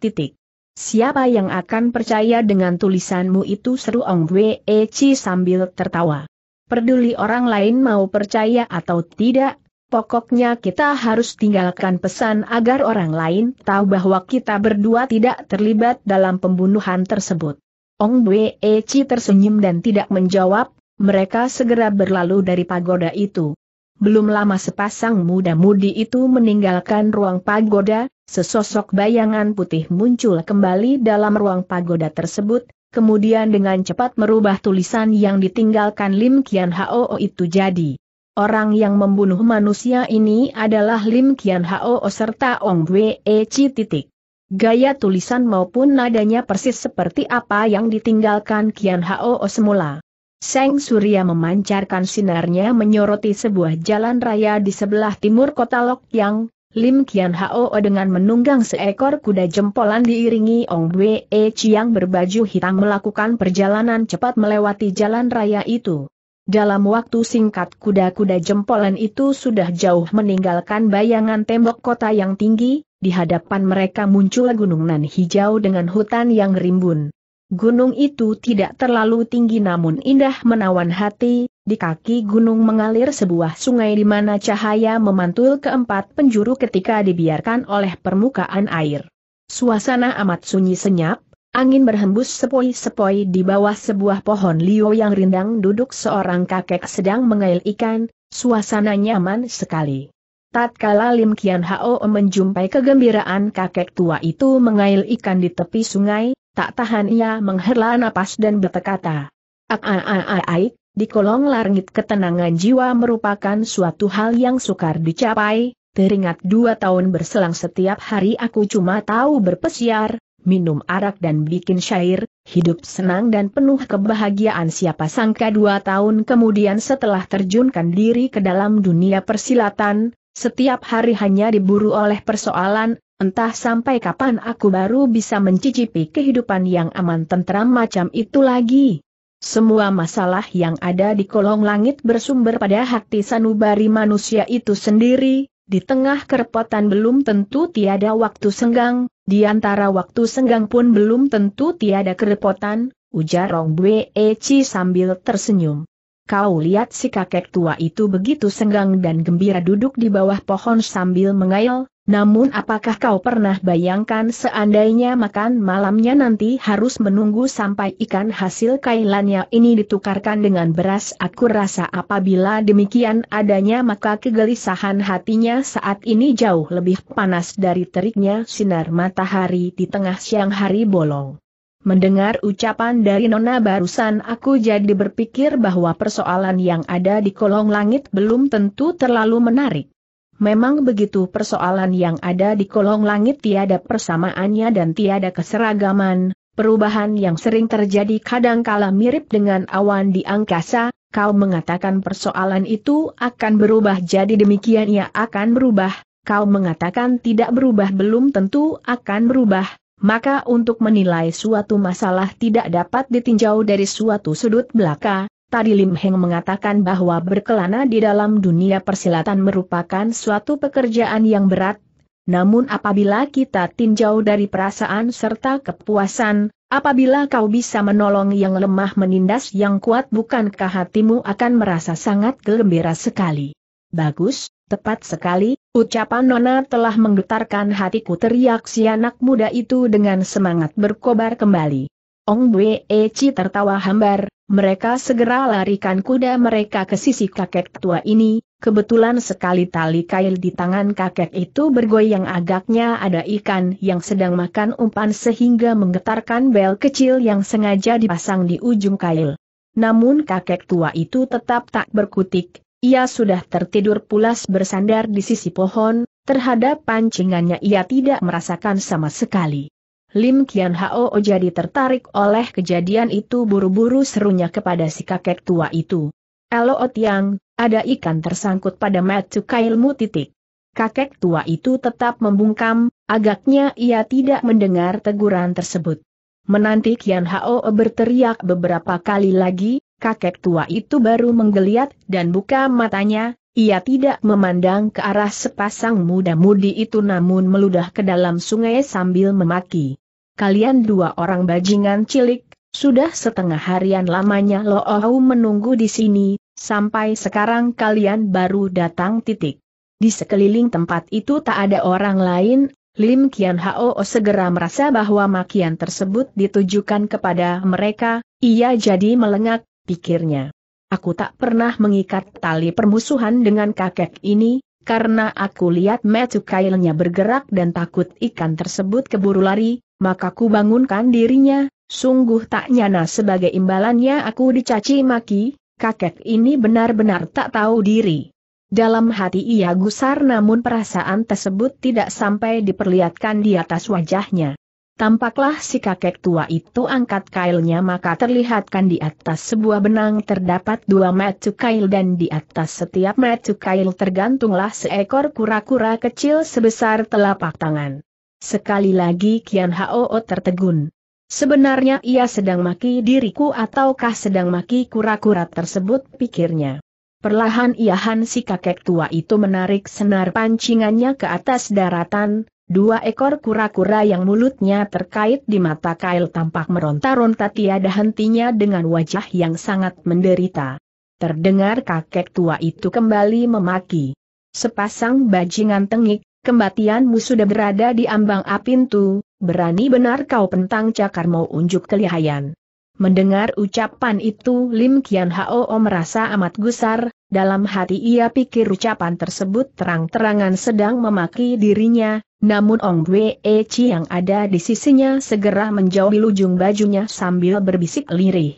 titik. Siapa yang akan percaya dengan tulisanmu itu seru Ong Bwe Chi sambil tertawa peduli orang lain mau percaya atau tidak, pokoknya kita harus tinggalkan pesan agar orang lain tahu bahwa kita berdua tidak terlibat dalam pembunuhan tersebut. Ong Bwe e Chi tersenyum dan tidak menjawab, mereka segera berlalu dari pagoda itu. Belum lama sepasang muda-mudi itu meninggalkan ruang pagoda, sesosok bayangan putih muncul kembali dalam ruang pagoda tersebut, kemudian dengan cepat merubah tulisan yang ditinggalkan Lim Kian Hao itu jadi. Orang yang membunuh manusia ini adalah Lim Kian Hao serta Ong Wei Chi titik. Gaya tulisan maupun nadanya persis seperti apa yang ditinggalkan Kian Hao semula. Seng Surya memancarkan sinarnya menyoroti sebuah jalan raya di sebelah timur kota Yang, Lim Kian Hao dengan menunggang seekor kuda jempolan diiringi Ong Wei e Chiang berbaju hitam melakukan perjalanan cepat melewati jalan raya itu. Dalam waktu singkat kuda-kuda jempolan itu sudah jauh meninggalkan bayangan tembok kota yang tinggi, di hadapan mereka muncul gunungan hijau dengan hutan yang rimbun. Gunung itu tidak terlalu tinggi namun indah menawan hati, di kaki gunung mengalir sebuah sungai di mana cahaya memantul ke empat penjuru ketika dibiarkan oleh permukaan air. Suasana amat sunyi senyap, angin berhembus sepoi-sepoi di bawah sebuah pohon liu yang rindang duduk seorang kakek sedang mengail ikan, suasana nyaman sekali. Tatkala Lim Kian Hao menjumpai kegembiraan kakek tua itu mengail ikan di tepi sungai, Tak tahan ia menghela napas dan berkata, ak di kolong langit ketenangan jiwa merupakan suatu hal yang sukar dicapai, teringat dua tahun berselang setiap hari aku cuma tahu berpesiar, minum arak dan bikin syair, hidup senang dan penuh kebahagiaan siapa sangka dua tahun kemudian setelah terjunkan diri ke dalam dunia persilatan, setiap hari hanya diburu oleh persoalan, Entah sampai kapan aku baru bisa mencicipi kehidupan yang aman tentram macam itu lagi. Semua masalah yang ada di kolong langit bersumber pada hati sanubari manusia itu sendiri, di tengah kerepotan belum tentu tiada waktu senggang, di antara waktu senggang pun belum tentu tiada kerepotan, ujar Rong Bue Eci sambil tersenyum. Kau lihat si kakek tua itu begitu senggang dan gembira duduk di bawah pohon sambil mengail, namun apakah kau pernah bayangkan seandainya makan malamnya nanti harus menunggu sampai ikan hasil kailannya ini ditukarkan dengan beras aku rasa apabila demikian adanya maka kegelisahan hatinya saat ini jauh lebih panas dari teriknya sinar matahari di tengah siang hari bolong. Mendengar ucapan dari Nona barusan aku jadi berpikir bahwa persoalan yang ada di kolong langit belum tentu terlalu menarik. Memang begitu persoalan yang ada di kolong langit tiada persamaannya dan tiada keseragaman, perubahan yang sering terjadi kadangkala mirip dengan awan di angkasa, kau mengatakan persoalan itu akan berubah jadi demikian ia akan berubah, kau mengatakan tidak berubah belum tentu akan berubah, maka untuk menilai suatu masalah tidak dapat ditinjau dari suatu sudut belaka, Tadi Lim Heng mengatakan bahwa berkelana di dalam dunia persilatan merupakan suatu pekerjaan yang berat, namun apabila kita tinjau dari perasaan serta kepuasan, apabila kau bisa menolong yang lemah menindas yang kuat bukankah hatimu akan merasa sangat gembira sekali. Bagus, tepat sekali, ucapan Nona telah menggetarkan hatiku teriak si anak muda itu dengan semangat berkobar kembali. Ong Bwe Eci tertawa hambar, mereka segera larikan kuda mereka ke sisi kakek tua ini, kebetulan sekali tali kail di tangan kakek itu bergoyang agaknya ada ikan yang sedang makan umpan sehingga menggetarkan bel kecil yang sengaja dipasang di ujung kail. Namun kakek tua itu tetap tak berkutik, ia sudah tertidur pulas bersandar di sisi pohon, terhadap pancingannya ia tidak merasakan sama sekali. Lim Kian Hao jadi tertarik oleh kejadian itu buru-buru serunya kepada si kakek tua itu. Elo yang ada ikan tersangkut pada matu kailmu titik. Kakek tua itu tetap membungkam, agaknya ia tidak mendengar teguran tersebut. Menanti Kian Hao berteriak beberapa kali lagi, kakek tua itu baru menggeliat dan buka matanya, ia tidak memandang ke arah sepasang muda-mudi itu namun meludah ke dalam sungai sambil memaki kalian dua orang bajingan cilik, sudah setengah harian lamanya Loau menunggu di sini, sampai sekarang kalian baru datang titik. Di sekeliling tempat itu tak ada orang lain, Lim Kian Hao segera merasa bahwa makian tersebut ditujukan kepada mereka, ia jadi melengak, pikirnya. Aku tak pernah mengikat tali permusuhan dengan kakek ini, karena aku lihat Kailnya bergerak dan takut ikan tersebut keburu lari, maka ku bangunkan dirinya, sungguh tak nyana sebagai imbalannya aku dicaci maki, kakek ini benar-benar tak tahu diri. Dalam hati ia gusar namun perasaan tersebut tidak sampai diperlihatkan di atas wajahnya. Tampaklah si kakek tua itu angkat kailnya maka terlihatkan di atas sebuah benang terdapat dua metu kail dan di atas setiap metu kail tergantunglah seekor kura-kura kecil sebesar telapak tangan. Sekali lagi Kian Hao tertegun. Sebenarnya ia sedang maki diriku ataukah sedang maki kura-kura tersebut pikirnya. Perlahan ia si kakek tua itu menarik senar pancingannya ke atas daratan, dua ekor kura-kura yang mulutnya terkait di mata kail tampak meronta-ronta tiada hentinya dengan wajah yang sangat menderita. Terdengar kakek tua itu kembali memaki. Sepasang bajingan tengik, Kematianmu sudah berada di ambang apintu, berani benar kau pentang cakar mau unjuk kelihayan. Mendengar ucapan itu Lim Kian Hao merasa amat gusar, dalam hati ia pikir ucapan tersebut terang-terangan sedang memaki dirinya, namun Ong Bwe e Chi yang ada di sisinya segera menjauhi ujung bajunya sambil berbisik lirih.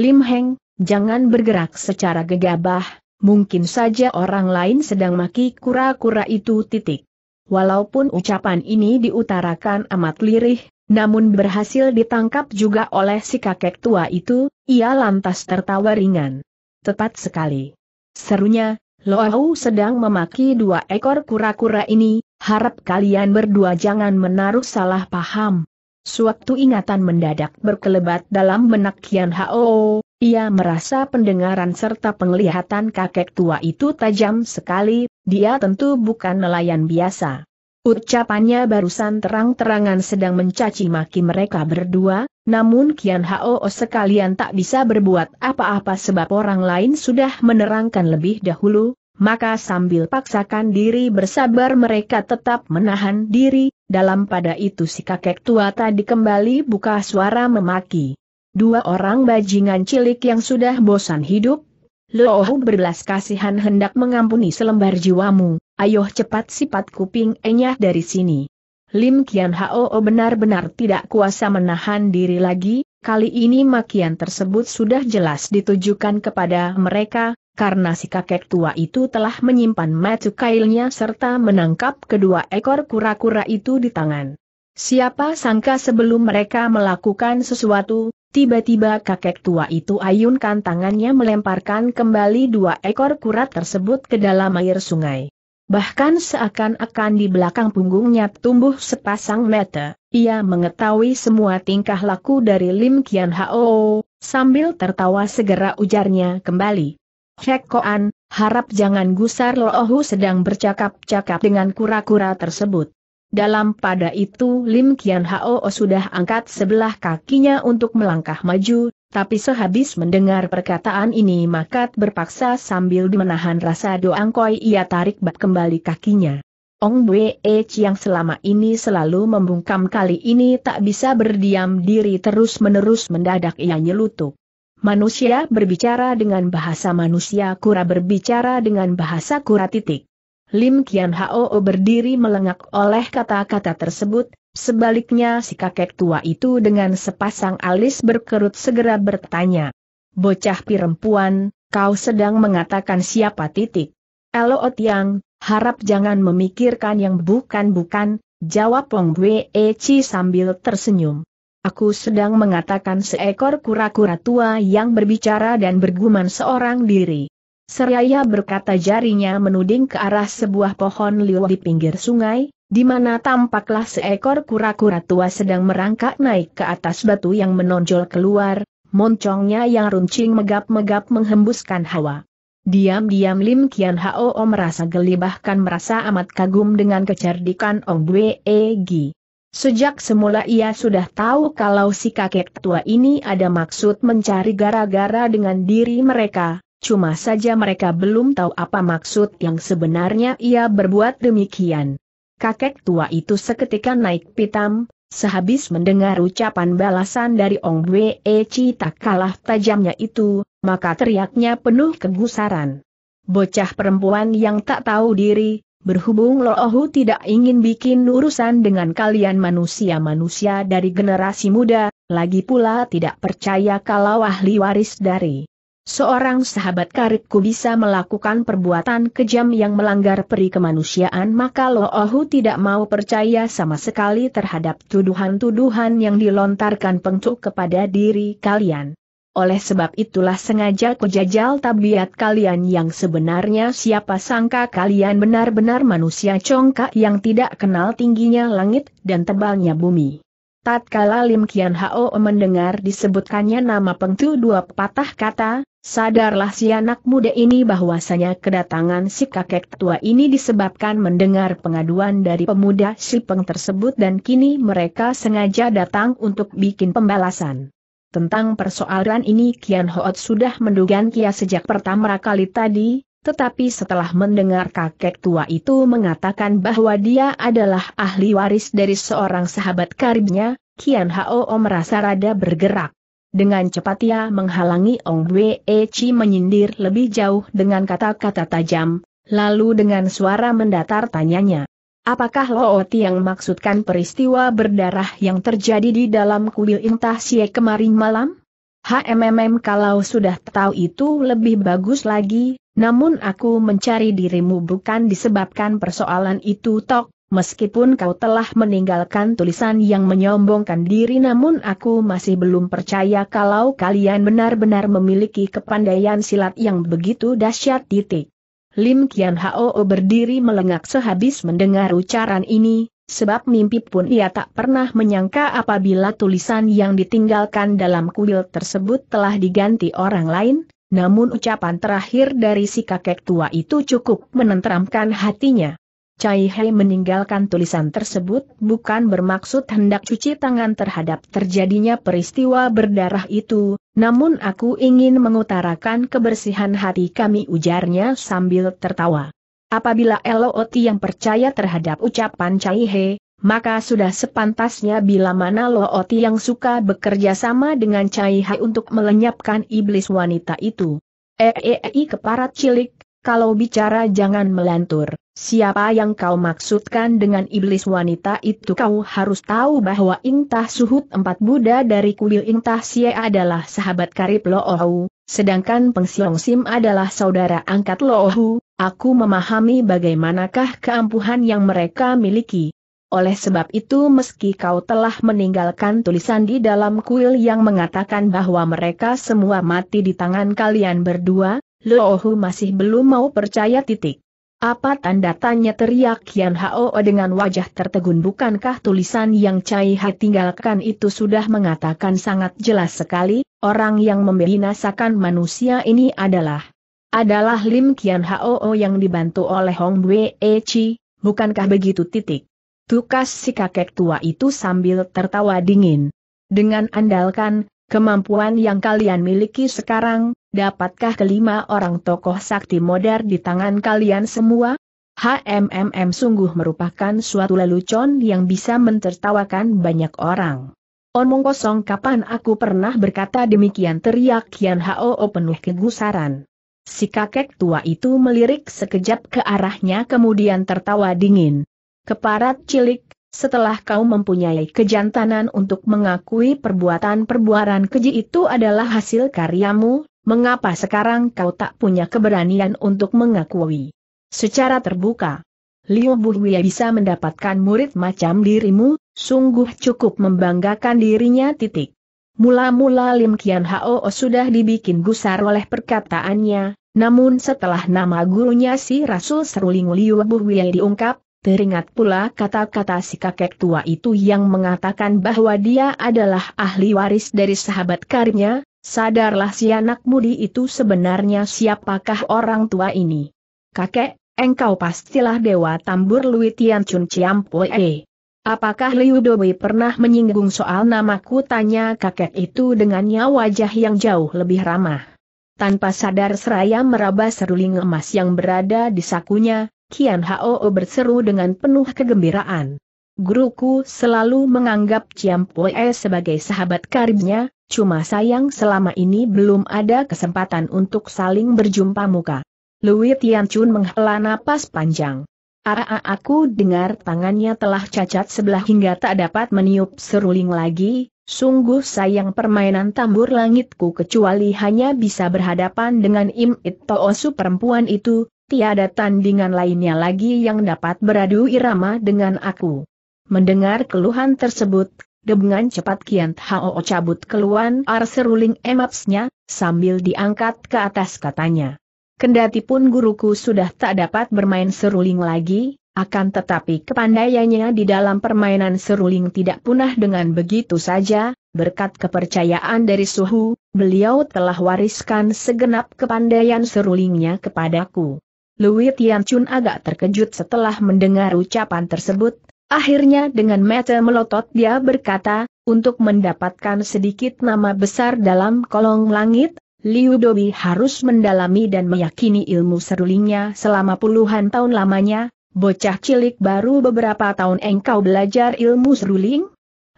Lim Heng, jangan bergerak secara gegabah, mungkin saja orang lain sedang maki kura-kura itu titik. Walaupun ucapan ini diutarakan amat lirih, namun berhasil ditangkap juga oleh si kakek tua itu, ia lantas tertawa ringan. Tepat sekali. Serunya, Loau sedang memaki dua ekor kura-kura ini, harap kalian berdua jangan menaruh salah paham. Suatu ingatan mendadak berkelebat dalam benak Kian Hao, ia merasa pendengaran serta penglihatan kakek tua itu tajam sekali, dia tentu bukan nelayan biasa. Ucapannya barusan terang-terangan sedang mencaci maki mereka berdua, namun Kian Hao sekalian tak bisa berbuat apa-apa sebab orang lain sudah menerangkan lebih dahulu, maka sambil paksakan diri bersabar mereka tetap menahan diri, dalam pada itu si kakek tua tadi kembali buka suara memaki dua orang bajingan cilik yang sudah bosan hidup? Lohu berbelas kasihan hendak mengampuni selembar jiwamu, ayo cepat sipat kuping enyah dari sini. Lim Kian Hao benar-benar tidak kuasa menahan diri lagi, kali ini makian tersebut sudah jelas ditujukan kepada mereka, karena si kakek tua itu telah menyimpan matu kailnya serta menangkap kedua ekor kura-kura itu di tangan. Siapa sangka sebelum mereka melakukan sesuatu, Tiba-tiba kakek tua itu ayunkan tangannya melemparkan kembali dua ekor kura tersebut ke dalam air sungai. Bahkan seakan-akan di belakang punggungnya tumbuh sepasang mata, ia mengetahui semua tingkah laku dari Lim Kian Hao, sambil tertawa segera ujarnya kembali. Hek Koan, harap jangan gusar Ohu sedang bercakap-cakap dengan kura-kura tersebut. Dalam pada itu Lim Kian Hao sudah angkat sebelah kakinya untuk melangkah maju, tapi sehabis mendengar perkataan ini maka berpaksa sambil menahan rasa doangkoi ia tarik bak kembali kakinya. Ong Bwe yang selama ini selalu membungkam kali ini tak bisa berdiam diri terus-menerus mendadak ia nyelutuk. Manusia berbicara dengan bahasa manusia kura berbicara dengan bahasa kura titik. Lim Kian Hao berdiri melengak oleh kata-kata tersebut, sebaliknya si kakek tua itu dengan sepasang alis berkerut segera bertanya. Bocah perempuan, kau sedang mengatakan siapa titik? Elo Otiang, harap jangan memikirkan yang bukan-bukan, jawab Pong Wei Chi sambil tersenyum. Aku sedang mengatakan seekor kura-kura tua yang berbicara dan bergumam seorang diri. Seraya berkata jarinya menuding ke arah sebuah pohon liu di pinggir sungai, di mana tampaklah seekor kura-kura tua sedang merangkak naik ke atas batu yang menonjol keluar, moncongnya yang runcing megap-megap menghembuskan hawa. Diam-diam Lim Kian Hao merasa geli bahkan merasa amat kagum dengan kecerdikan Ong Bwe e Gi. Sejak semula ia sudah tahu kalau si kakek tua ini ada maksud mencari gara-gara dengan diri mereka, Cuma saja mereka belum tahu apa maksud yang sebenarnya ia berbuat demikian. Kakek tua itu seketika naik pitam, sehabis mendengar ucapan balasan dari Ong Wei e Chi tak kalah tajamnya itu, maka teriaknya penuh kegusaran. Bocah perempuan yang tak tahu diri, Berhubung Lo Lohu tidak ingin bikin urusan dengan kalian manusia-manusia dari generasi muda, lagi pula tidak percaya kalau ahli waris dari Seorang sahabat karibku bisa melakukan perbuatan kejam yang melanggar peri kemanusiaan maka Loohu tidak mau percaya sama sekali terhadap tuduhan-tuduhan yang dilontarkan pengcuk kepada diri kalian. Oleh sebab itulah sengaja kujajal tabiat kalian yang sebenarnya siapa sangka kalian benar-benar manusia congkak yang tidak kenal tingginya langit dan tebalnya bumi. Tatkala Lim Kian Hao mendengar disebutkannya nama pengtu dua patah kata, Sadarlah si anak muda ini bahwasanya kedatangan si kakek tua ini disebabkan mendengar pengaduan dari pemuda Sipeng tersebut dan kini mereka sengaja datang untuk bikin pembalasan. Tentang persoalan ini Kian Hoot sudah menduga Kia sejak pertama kali tadi, tetapi setelah mendengar kakek tua itu mengatakan bahwa dia adalah ahli waris dari seorang sahabat karibnya, Kian Hoot merasa rada bergerak. Dengan cepat ia menghalangi Ong Wei Chi menyindir lebih jauh dengan kata-kata tajam, lalu dengan suara mendatar tanyanya. Apakah Looti yang maksudkan peristiwa berdarah yang terjadi di dalam kuil Intah Sie kemarin malam? HMMM kalau sudah tahu itu lebih bagus lagi, namun aku mencari dirimu bukan disebabkan persoalan itu tok, Meskipun kau telah meninggalkan tulisan yang menyombongkan diri namun aku masih belum percaya kalau kalian benar-benar memiliki kepandaian silat yang begitu dahsyat titik. Lim Kian Hao berdiri melengak sehabis mendengar ucaran ini, sebab mimpi pun ia tak pernah menyangka apabila tulisan yang ditinggalkan dalam kuil tersebut telah diganti orang lain, namun ucapan terakhir dari si kakek tua itu cukup menenteramkan hatinya. Cai Hei meninggalkan tulisan tersebut bukan bermaksud hendak cuci tangan terhadap terjadinya peristiwa berdarah itu, namun aku ingin mengutarakan kebersihan hati kami ujarnya sambil tertawa. Apabila Oti yang percaya terhadap ucapan Cai Hei, maka sudah sepantasnya bila mana Looti yang suka bekerja sama dengan Cai Hei untuk melenyapkan iblis wanita itu. -e keparat cilik, kalau bicara jangan melantur. Siapa yang kau maksudkan dengan iblis wanita itu kau harus tahu bahwa Intah Suhut Empat Buddha dari kuil Intah Sia adalah sahabat karib Loohu, sedangkan Peng Sim adalah saudara angkat Loohu, aku memahami bagaimanakah keampuhan yang mereka miliki. Oleh sebab itu meski kau telah meninggalkan tulisan di dalam kuil yang mengatakan bahwa mereka semua mati di tangan kalian berdua, Loohu masih belum mau percaya titik. Apa tanda tanya teriak Yan Hao dengan wajah tertegun bukankah tulisan yang Cai Hai tinggalkan itu sudah mengatakan sangat jelas sekali, orang yang membinasakan manusia ini adalah adalah Lim Kian Hao yang dibantu oleh Hong Wei e Chi, bukankah begitu titik? Tukas si kakek tua itu sambil tertawa dingin. Dengan andalkan, Kemampuan yang kalian miliki sekarang, dapatkah kelima orang tokoh sakti modern di tangan kalian semua? HMMM sungguh merupakan suatu lelucon yang bisa mentertawakan banyak orang. Omong kosong kapan aku pernah berkata demikian teriak Kian Hao penuh kegusaran. Si kakek tua itu melirik sekejap ke arahnya kemudian tertawa dingin. Keparat cilik, setelah kau mempunyai kejantanan untuk mengakui perbuatan perbuaran keji itu adalah hasil karyamu, mengapa sekarang kau tak punya keberanian untuk mengakui? Secara terbuka, Liu Buhwia bisa mendapatkan murid macam dirimu, sungguh cukup membanggakan dirinya titik. Mula-mula Lim Kian Hao sudah dibikin gusar oleh perkataannya, namun setelah nama gurunya si Rasul Seruling Liu Buhwia diungkap, Teringat pula kata-kata si kakek tua itu yang mengatakan bahwa dia adalah ahli waris dari sahabat karibnya, sadarlah si anak mudi itu sebenarnya siapakah orang tua ini. Kakek, engkau pastilah dewa tambur Lui Tian Chun Pue. Apakah Liu Dobi pernah menyinggung soal namaku tanya kakek itu dengannya wajah yang jauh lebih ramah. Tanpa sadar seraya meraba seruling emas yang berada di sakunya, Kian Hao berseru dengan penuh kegembiraan. Guruku selalu menganggap Ciam Poe sebagai sahabat karibnya, cuma sayang selama ini belum ada kesempatan untuk saling berjumpa muka. Louis Tian Chun menghela napas panjang. Aa aku dengar tangannya telah cacat sebelah hingga tak dapat meniup seruling lagi, sungguh sayang permainan tambur langitku kecuali hanya bisa berhadapan dengan Im It Toosu perempuan itu, tiada tandingan lainnya lagi yang dapat beradu irama dengan aku. Mendengar keluhan tersebut, dengan cepat Kian Hao cabut keluhan arseruling emapsnya, sambil diangkat ke atas katanya. Kendati pun guruku sudah tak dapat bermain seruling lagi, akan tetapi kepandaiannya di dalam permainan seruling tidak punah dengan begitu saja, berkat kepercayaan dari suhu, beliau telah wariskan segenap kepandaian serulingnya kepadaku. Louis Tianchun agak terkejut setelah mendengar ucapan tersebut, akhirnya dengan mata melotot dia berkata, untuk mendapatkan sedikit nama besar dalam kolong langit, Liu Dobi harus mendalami dan meyakini ilmu serulingnya selama puluhan tahun lamanya, bocah cilik baru beberapa tahun engkau belajar ilmu seruling?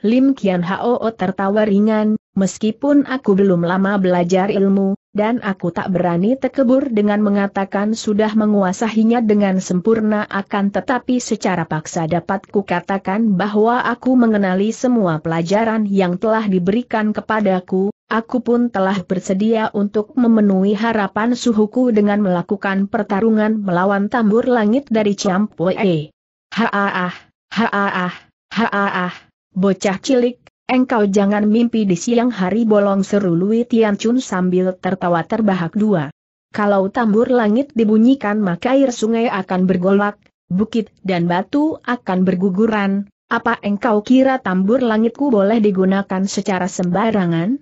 Lim Kian Hao tertawa ringan, meskipun aku belum lama belajar ilmu, dan aku tak berani tekebur dengan mengatakan sudah menguasahinya dengan sempurna akan tetapi secara paksa dapat kukatakan bahwa aku mengenali semua pelajaran yang telah diberikan kepadaku, aku pun telah bersedia untuk memenuhi harapan suhuku dengan melakukan pertarungan melawan tambur langit dari Ciampoe. Haaah, haaah, haaah, bocah cilik, Engkau jangan mimpi di siang hari bolong seru Lui Chun sambil tertawa terbahak dua. Kalau tambur langit dibunyikan maka air sungai akan bergolak, bukit dan batu akan berguguran, apa engkau kira tambur langitku boleh digunakan secara sembarangan?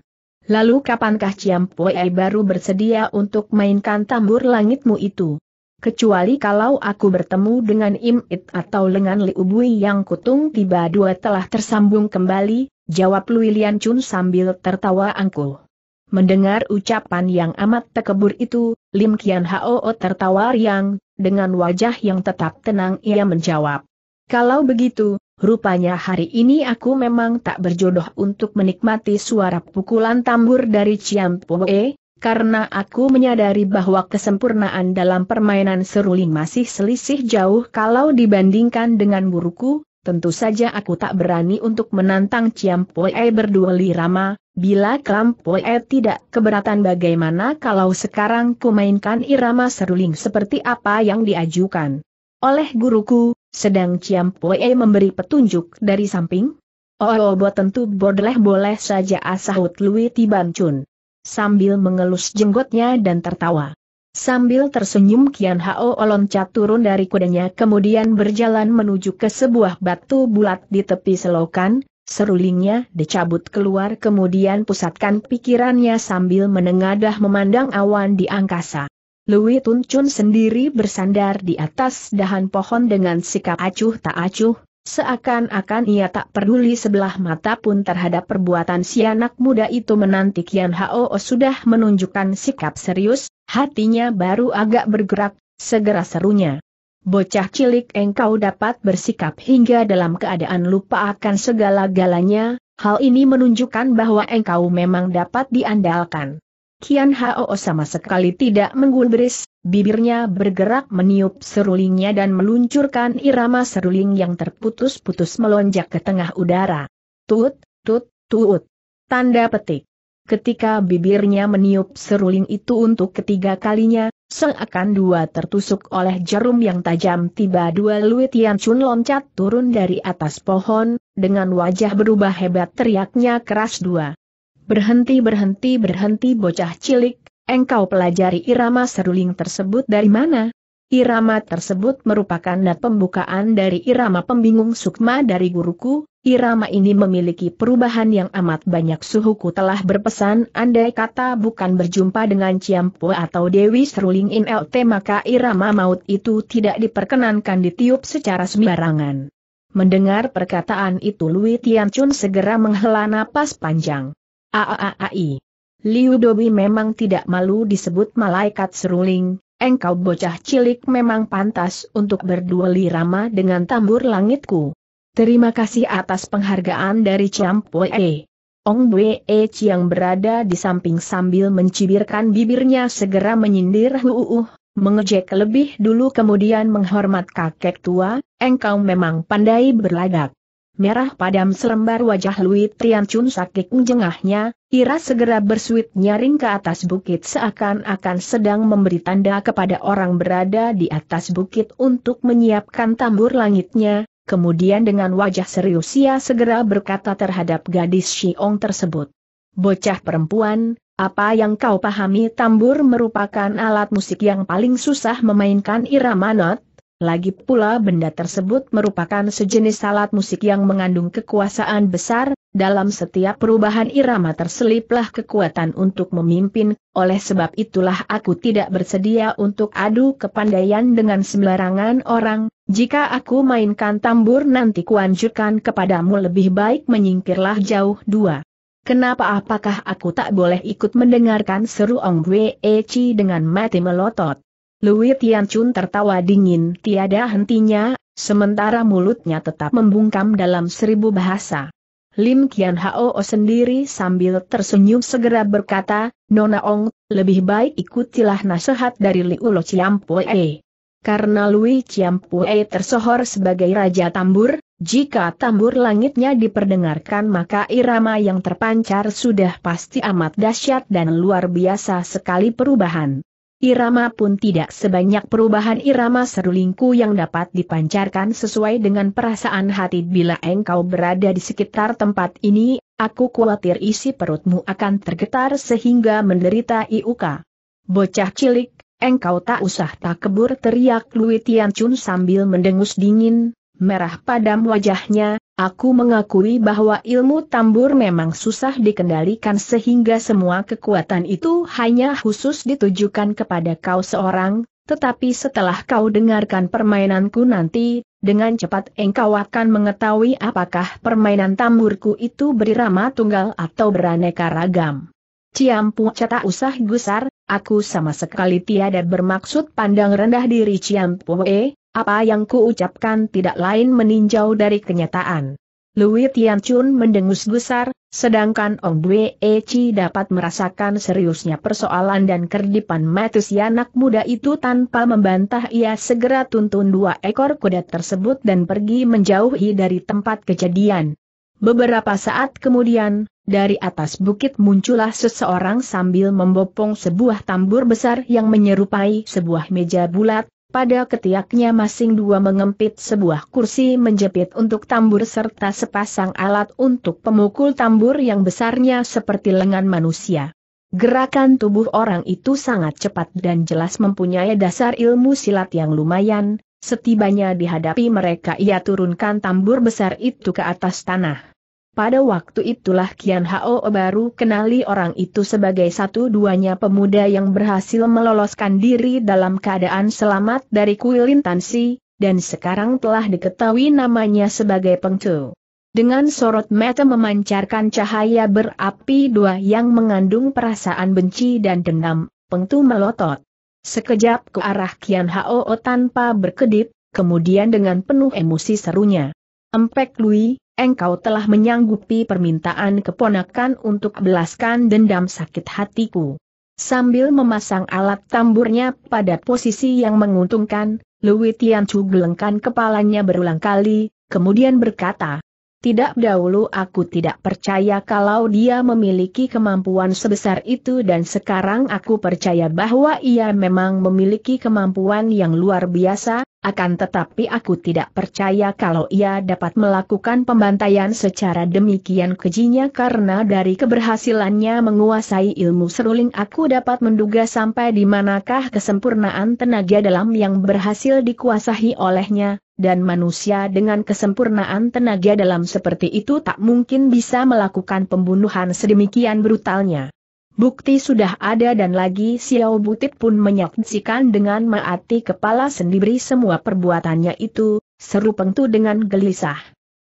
Lalu kapankah Ciampoe baru bersedia untuk mainkan tambur langitmu itu? kecuali kalau aku bertemu dengan Imit atau lengan Liu yang kutung tiba dua telah tersambung kembali, jawab Lui Lian Chun sambil tertawa angkuh. Mendengar ucapan yang amat tekebur itu, Lim Kian Hao tertawa riang, dengan wajah yang tetap tenang ia menjawab. Kalau begitu, rupanya hari ini aku memang tak berjodoh untuk menikmati suara pukulan tambur dari Ciampoe, karena aku menyadari bahwa kesempurnaan dalam permainan seruling masih selisih jauh kalau dibandingkan dengan buruku, tentu saja aku tak berani untuk menantang Ciam Poe berdua lirama, bila Poe tidak keberatan bagaimana kalau sekarang mainkan irama seruling seperti apa yang diajukan oleh guruku, sedang Ciam Poe memberi petunjuk dari samping? Oh, oh, oh tentu boleh boleh saja asahut Lui Tiban Chun sambil mengelus jenggotnya dan tertawa. Sambil tersenyum Kian Hao loncat turun dari kudanya kemudian berjalan menuju ke sebuah batu bulat di tepi selokan, serulingnya dicabut keluar kemudian pusatkan pikirannya sambil menengadah memandang awan di angkasa. Lui Tun Chun sendiri bersandar di atas dahan pohon dengan sikap acuh tak acuh, Seakan-akan ia tak peduli sebelah mata pun terhadap perbuatan si anak muda itu menanti Kian Hao oh sudah menunjukkan sikap serius, hatinya baru agak bergerak, segera serunya. Bocah cilik engkau dapat bersikap hingga dalam keadaan lupa akan segala galanya, hal ini menunjukkan bahwa engkau memang dapat diandalkan. Kian Hao sama sekali tidak menggubris, bibirnya bergerak meniup serulingnya dan meluncurkan irama seruling yang terputus-putus melonjak ke tengah udara. Tut, tut, tut. Tanda petik. Ketika bibirnya meniup seruling itu untuk ketiga kalinya, akan dua tertusuk oleh jarum yang tajam tiba dua Lui Tian Chun loncat turun dari atas pohon, dengan wajah berubah hebat teriaknya keras dua. Berhenti berhenti berhenti bocah cilik, engkau pelajari irama seruling tersebut dari mana? Irama tersebut merupakan nat pembukaan dari irama pembingung sukma dari guruku, irama ini memiliki perubahan yang amat banyak suhuku telah berpesan andai kata bukan berjumpa dengan Ciampu atau Dewi Seruling in LT maka irama maut itu tidak diperkenankan ditiup secara sembarangan. Mendengar perkataan itu Lui Tianchun segera menghela napas panjang. Aaai. Liu Dobi memang tidak malu disebut malaikat seruling, engkau bocah cilik memang pantas untuk berduel lirama dengan tambur langitku. Terima kasih atas penghargaan dari E, Ong Bwe yang berada di samping sambil mencibirkan bibirnya segera menyindir huuh, mengejek lebih dulu kemudian menghormat kakek tua, engkau memang pandai berlagak. Merah padam selembar wajah Lui Chun sakit menjengahnya, Ira segera bersuit nyaring ke atas bukit seakan-akan sedang memberi tanda kepada orang berada di atas bukit untuk menyiapkan tambur langitnya, kemudian dengan wajah serius ia segera berkata terhadap gadis Xiong tersebut. Bocah perempuan, apa yang kau pahami tambur merupakan alat musik yang paling susah memainkan Ira manot? Lagi pula benda tersebut merupakan sejenis alat musik yang mengandung kekuasaan besar, dalam setiap perubahan irama terseliplah kekuatan untuk memimpin, oleh sebab itulah aku tidak bersedia untuk adu kepandaian dengan sembarangan orang, jika aku mainkan tambur nanti kuanjurkan kepadamu lebih baik menyingkirlah jauh dua. Kenapa apakah aku tak boleh ikut mendengarkan seru Ong Wei Eci dengan mati melotot? Lui Tianchun tertawa dingin tiada hentinya, sementara mulutnya tetap membungkam dalam seribu bahasa. Lim Kian Hao sendiri sambil tersenyum segera berkata, Nona Ong, lebih baik ikutilah nasihat dari Liu Lo Ciampue. Karena Lui Ciampue tersohor sebagai Raja Tambur, jika tambur langitnya diperdengarkan maka irama yang terpancar sudah pasti amat dahsyat dan luar biasa sekali perubahan. Irama pun tidak sebanyak perubahan irama serulingku yang dapat dipancarkan sesuai dengan perasaan hati bila engkau berada di sekitar tempat ini, aku khawatir isi perutmu akan tergetar sehingga menderita iuka. Bocah cilik, engkau tak usah tak kebur teriak Lui Tian Chun sambil mendengus dingin, merah padam wajahnya, Aku mengakui bahwa ilmu tambur memang susah dikendalikan sehingga semua kekuatan itu hanya khusus ditujukan kepada kau seorang, tetapi setelah kau dengarkan permainanku nanti, dengan cepat engkau akan mengetahui apakah permainan tamburku itu berirama tunggal atau beraneka ragam. Ciampu cata usah gusar, aku sama sekali tiada bermaksud pandang rendah diri Ciampu E, apa yang kuucapkan tidak lain meninjau dari kenyataan. Tian Tianchun mendengus gusar, sedangkan Ong Bue Eci dapat merasakan seriusnya persoalan dan kerdipan matius anak muda itu tanpa membantah ia segera tuntun dua ekor kuda tersebut dan pergi menjauhi dari tempat kejadian. Beberapa saat kemudian, dari atas bukit muncullah seseorang sambil membopong sebuah tambur besar yang menyerupai sebuah meja bulat, pada ketiaknya masing dua mengempit sebuah kursi menjepit untuk tambur serta sepasang alat untuk pemukul tambur yang besarnya seperti lengan manusia. Gerakan tubuh orang itu sangat cepat dan jelas mempunyai dasar ilmu silat yang lumayan, setibanya dihadapi mereka ia turunkan tambur besar itu ke atas tanah. Pada waktu itulah Kian Hao baru kenali orang itu sebagai satu-duanya pemuda yang berhasil meloloskan diri dalam keadaan selamat dari Kuil intansi, dan sekarang telah diketahui namanya sebagai Pengcu. Dengan sorot mata memancarkan cahaya berapi dua yang mengandung perasaan benci dan dendam, Pengtu melotot. Sekejap ke arah Kian Hao tanpa berkedip, kemudian dengan penuh emosi serunya. Empek Lui, engkau telah menyanggupi permintaan keponakan untuk belaskan dendam sakit hatiku. Sambil memasang alat tamburnya pada posisi yang menguntungkan, Louis Tianchu gelengkan kepalanya berulang kali, kemudian berkata, tidak dahulu aku tidak percaya kalau dia memiliki kemampuan sebesar itu dan sekarang aku percaya bahwa ia memang memiliki kemampuan yang luar biasa, akan tetapi aku tidak percaya kalau ia dapat melakukan pembantaian secara demikian kejinya karena dari keberhasilannya menguasai ilmu seruling aku dapat menduga sampai di manakah kesempurnaan tenaga dalam yang berhasil dikuasai olehnya, dan manusia dengan kesempurnaan tenaga dalam seperti itu tak mungkin bisa melakukan pembunuhan sedemikian brutalnya. Bukti sudah ada dan lagi Xiao Butit pun menyaksikan dengan maati kepala sendiri semua perbuatannya itu, seru pengtu dengan gelisah.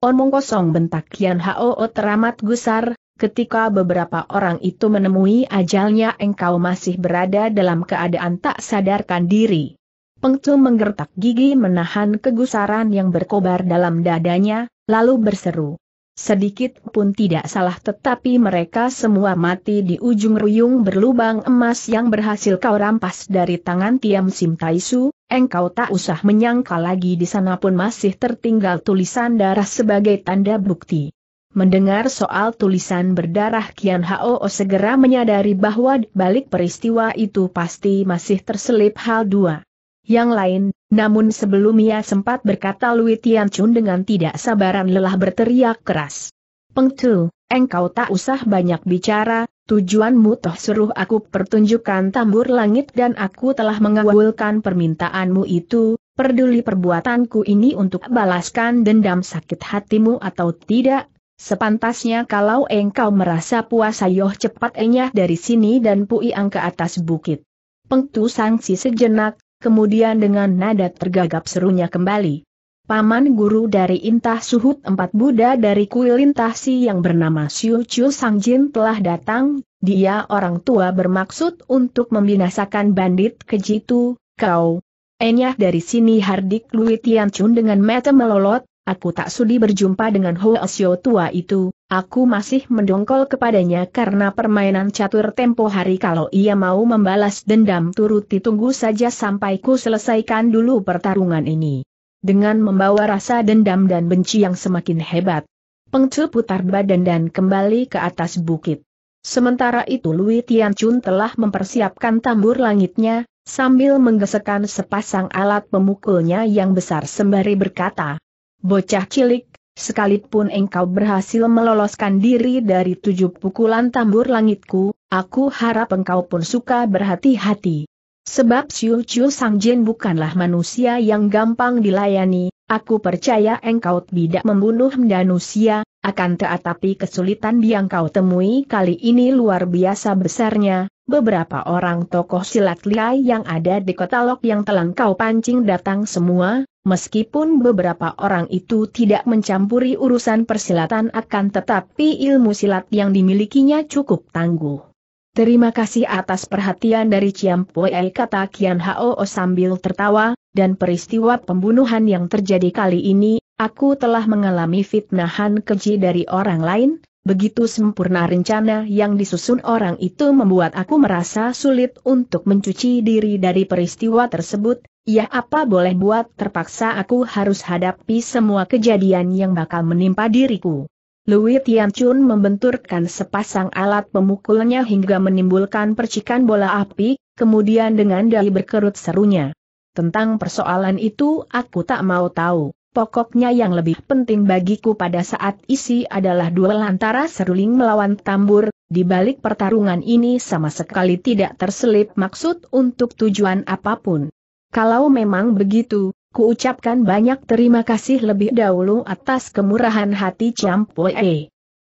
Omong kosong bentak Kian Hao teramat gusar, ketika beberapa orang itu menemui ajalnya engkau masih berada dalam keadaan tak sadarkan diri. Pengcu menggertak gigi menahan kegusaran yang berkobar dalam dadanya, lalu berseru. Sedikit pun tidak salah tetapi mereka semua mati di ujung ruyung berlubang emas yang berhasil kau rampas dari tangan Tiam Sim Taisu, engkau tak usah menyangka lagi di sana pun masih tertinggal tulisan darah sebagai tanda bukti. Mendengar soal tulisan berdarah Kian Hao segera menyadari bahwa balik peristiwa itu pasti masih terselip hal dua yang lain, namun sebelum ia sempat berkata Lui Tian Chun dengan tidak sabaran lelah berteriak keras. Pengtu, engkau tak usah banyak bicara, tujuanmu toh suruh aku pertunjukkan tambur langit dan aku telah mengawulkan permintaanmu itu, peduli perbuatanku ini untuk balaskan dendam sakit hatimu atau tidak, Sepantasnya kalau engkau merasa puas ayoh cepat enyah dari sini dan ang ke atas bukit. Pengtu sangsi sejenak, kemudian dengan nada tergagap serunya kembali. Paman guru dari Intah Suhut empat Buddha dari kuil Si yang bernama Siu Chiu Jin telah datang, dia orang tua bermaksud untuk membinasakan bandit keji itu. kau. Enyah dari sini Hardik Lui Tian Chun dengan mata melolot, aku tak sudi berjumpa dengan Hoa Siu tua itu, Aku masih mendongkol kepadanya karena permainan catur tempo hari kalau ia mau membalas dendam turut ditunggu saja sampai ku selesaikan dulu pertarungan ini. Dengan membawa rasa dendam dan benci yang semakin hebat. Pengcu putar badan dan kembali ke atas bukit. Sementara itu Lui Tianchun telah mempersiapkan tambur langitnya, sambil menggesekkan sepasang alat pemukulnya yang besar sembari berkata, Bocah cilik, Sekalipun engkau berhasil meloloskan diri dari tujuh pukulan tambur langitku, aku harap engkau pun suka berhati-hati. Sebab Siu Chiu Sang Jin bukanlah manusia yang gampang dilayani, aku percaya engkau tidak membunuh manusia, akan tetapi kesulitan yang kau temui kali ini luar biasa besarnya, beberapa orang tokoh silat liai yang ada di kota Lok yang telah kau pancing datang semua, Meskipun beberapa orang itu tidak mencampuri urusan persilatan akan tetapi ilmu silat yang dimilikinya cukup tangguh. Terima kasih atas perhatian dari Puei kata Kian Hao sambil tertawa, dan peristiwa pembunuhan yang terjadi kali ini, aku telah mengalami fitnahan keji dari orang lain, Begitu sempurna rencana yang disusun orang itu membuat aku merasa sulit untuk mencuci diri dari peristiwa tersebut, ya apa boleh buat terpaksa aku harus hadapi semua kejadian yang bakal menimpa diriku. Louis Tianchun membenturkan sepasang alat pemukulnya hingga menimbulkan percikan bola api, kemudian dengan dai berkerut serunya. Tentang persoalan itu aku tak mau tahu. Pokoknya yang lebih penting bagiku pada saat isi adalah duel antara seruling melawan tambur, di balik pertarungan ini sama sekali tidak terselip maksud untuk tujuan apapun. Kalau memang begitu, kuucapkan banyak terima kasih lebih dahulu atas kemurahan hati Champoe.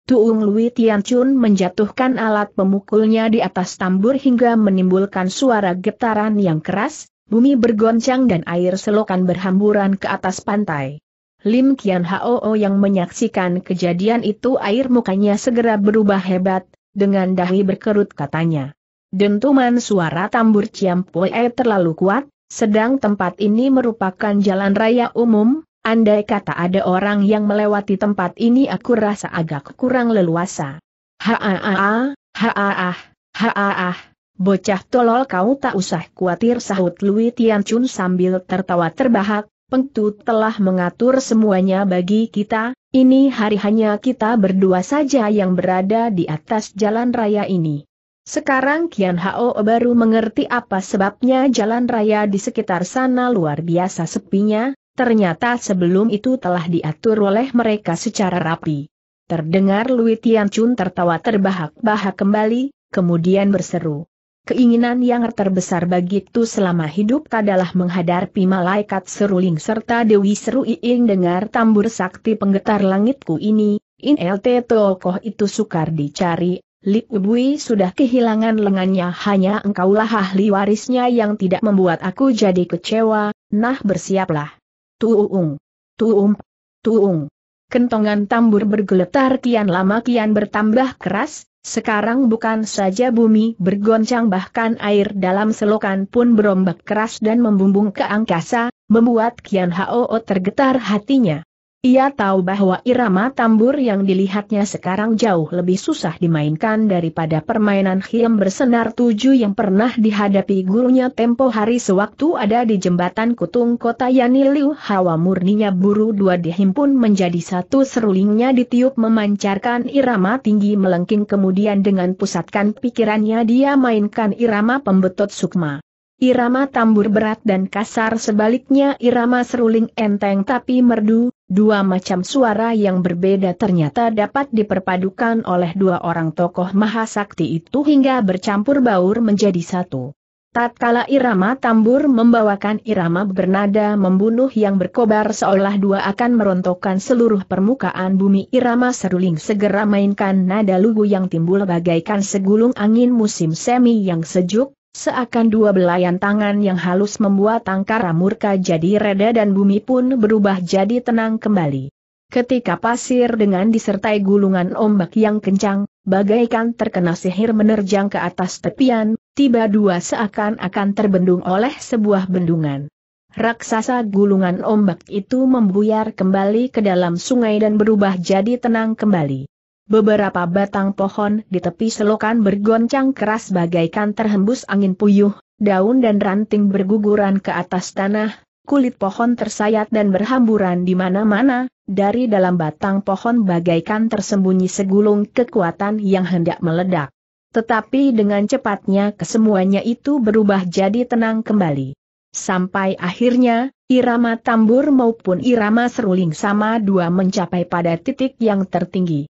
Tuung Lui Tianchun menjatuhkan alat pemukulnya di atas tambur hingga menimbulkan suara getaran yang keras, Bumi bergoncang dan air selokan berhamburan ke atas pantai. Lim Kian Hoo yang menyaksikan kejadian itu air mukanya segera berubah hebat, dengan dahi berkerut katanya. Dentuman suara tambur Ciampue terlalu kuat, sedang tempat ini merupakan jalan raya umum, andai kata ada orang yang melewati tempat ini aku rasa agak kurang leluasa. Haaah, haaah, haaah. Bocah tolol kau tak usah khawatir sahut Lui Tianchun sambil tertawa terbahak, Pengtu telah mengatur semuanya bagi kita, ini hari hanya kita berdua saja yang berada di atas jalan raya ini. Sekarang Kian Hao baru mengerti apa sebabnya jalan raya di sekitar sana luar biasa sepinya, ternyata sebelum itu telah diatur oleh mereka secara rapi. Terdengar Lui Tianchun tertawa terbahak-bahak kembali, kemudian berseru. Keinginan yang terbesar bagiku selama hidup adalah menghadapi malaikat seruling serta Dewi Seru Iing dengar tambur sakti penggetar langitku ini, in LT tokoh itu sukar dicari, Li Ubui sudah kehilangan lengannya hanya engkaulah ahli warisnya yang tidak membuat aku jadi kecewa, nah bersiaplah. Tuung, tuum, tuung. Kentongan tambur bergeletar kian lama kian bertambah keras, sekarang bukan saja bumi bergoncang bahkan air dalam selokan pun berombak keras dan membumbung ke angkasa, membuat Kian Hao tergetar hatinya. Ia tahu bahwa irama tambur yang dilihatnya sekarang jauh lebih susah dimainkan daripada permainan hiam bersenar tujuh yang pernah dihadapi gurunya tempo hari sewaktu ada di jembatan Kutung Kota Yaniliu. Liu Hawa murninya buru dua dihimpun menjadi satu serulingnya ditiup memancarkan irama tinggi melengking kemudian dengan pusatkan pikirannya dia mainkan irama pembetot sukma. Irama tambur berat dan kasar sebaliknya irama seruling enteng tapi merdu, Dua macam suara yang berbeda ternyata dapat diperpadukan oleh dua orang tokoh mahasakti itu hingga bercampur baur menjadi satu. Tatkala irama tambur membawakan irama bernada membunuh yang berkobar seolah dua akan merontokkan seluruh permukaan bumi irama seruling segera mainkan nada lugu yang timbul bagaikan segulung angin musim semi yang sejuk, Seakan dua belayan tangan yang halus membuat tangkara murka jadi reda dan bumi pun berubah jadi tenang kembali. Ketika pasir dengan disertai gulungan ombak yang kencang, bagaikan terkena sihir menerjang ke atas tepian, tiba dua seakan-akan terbendung oleh sebuah bendungan. Raksasa gulungan ombak itu membuyar kembali ke dalam sungai dan berubah jadi tenang kembali. Beberapa batang pohon di tepi selokan bergoncang keras bagaikan terhembus angin puyuh, daun dan ranting berguguran ke atas tanah, kulit pohon tersayat dan berhamburan di mana-mana, dari dalam batang pohon bagaikan tersembunyi segulung kekuatan yang hendak meledak. Tetapi dengan cepatnya kesemuanya itu berubah jadi tenang kembali. Sampai akhirnya, irama tambur maupun irama seruling sama dua mencapai pada titik yang tertinggi.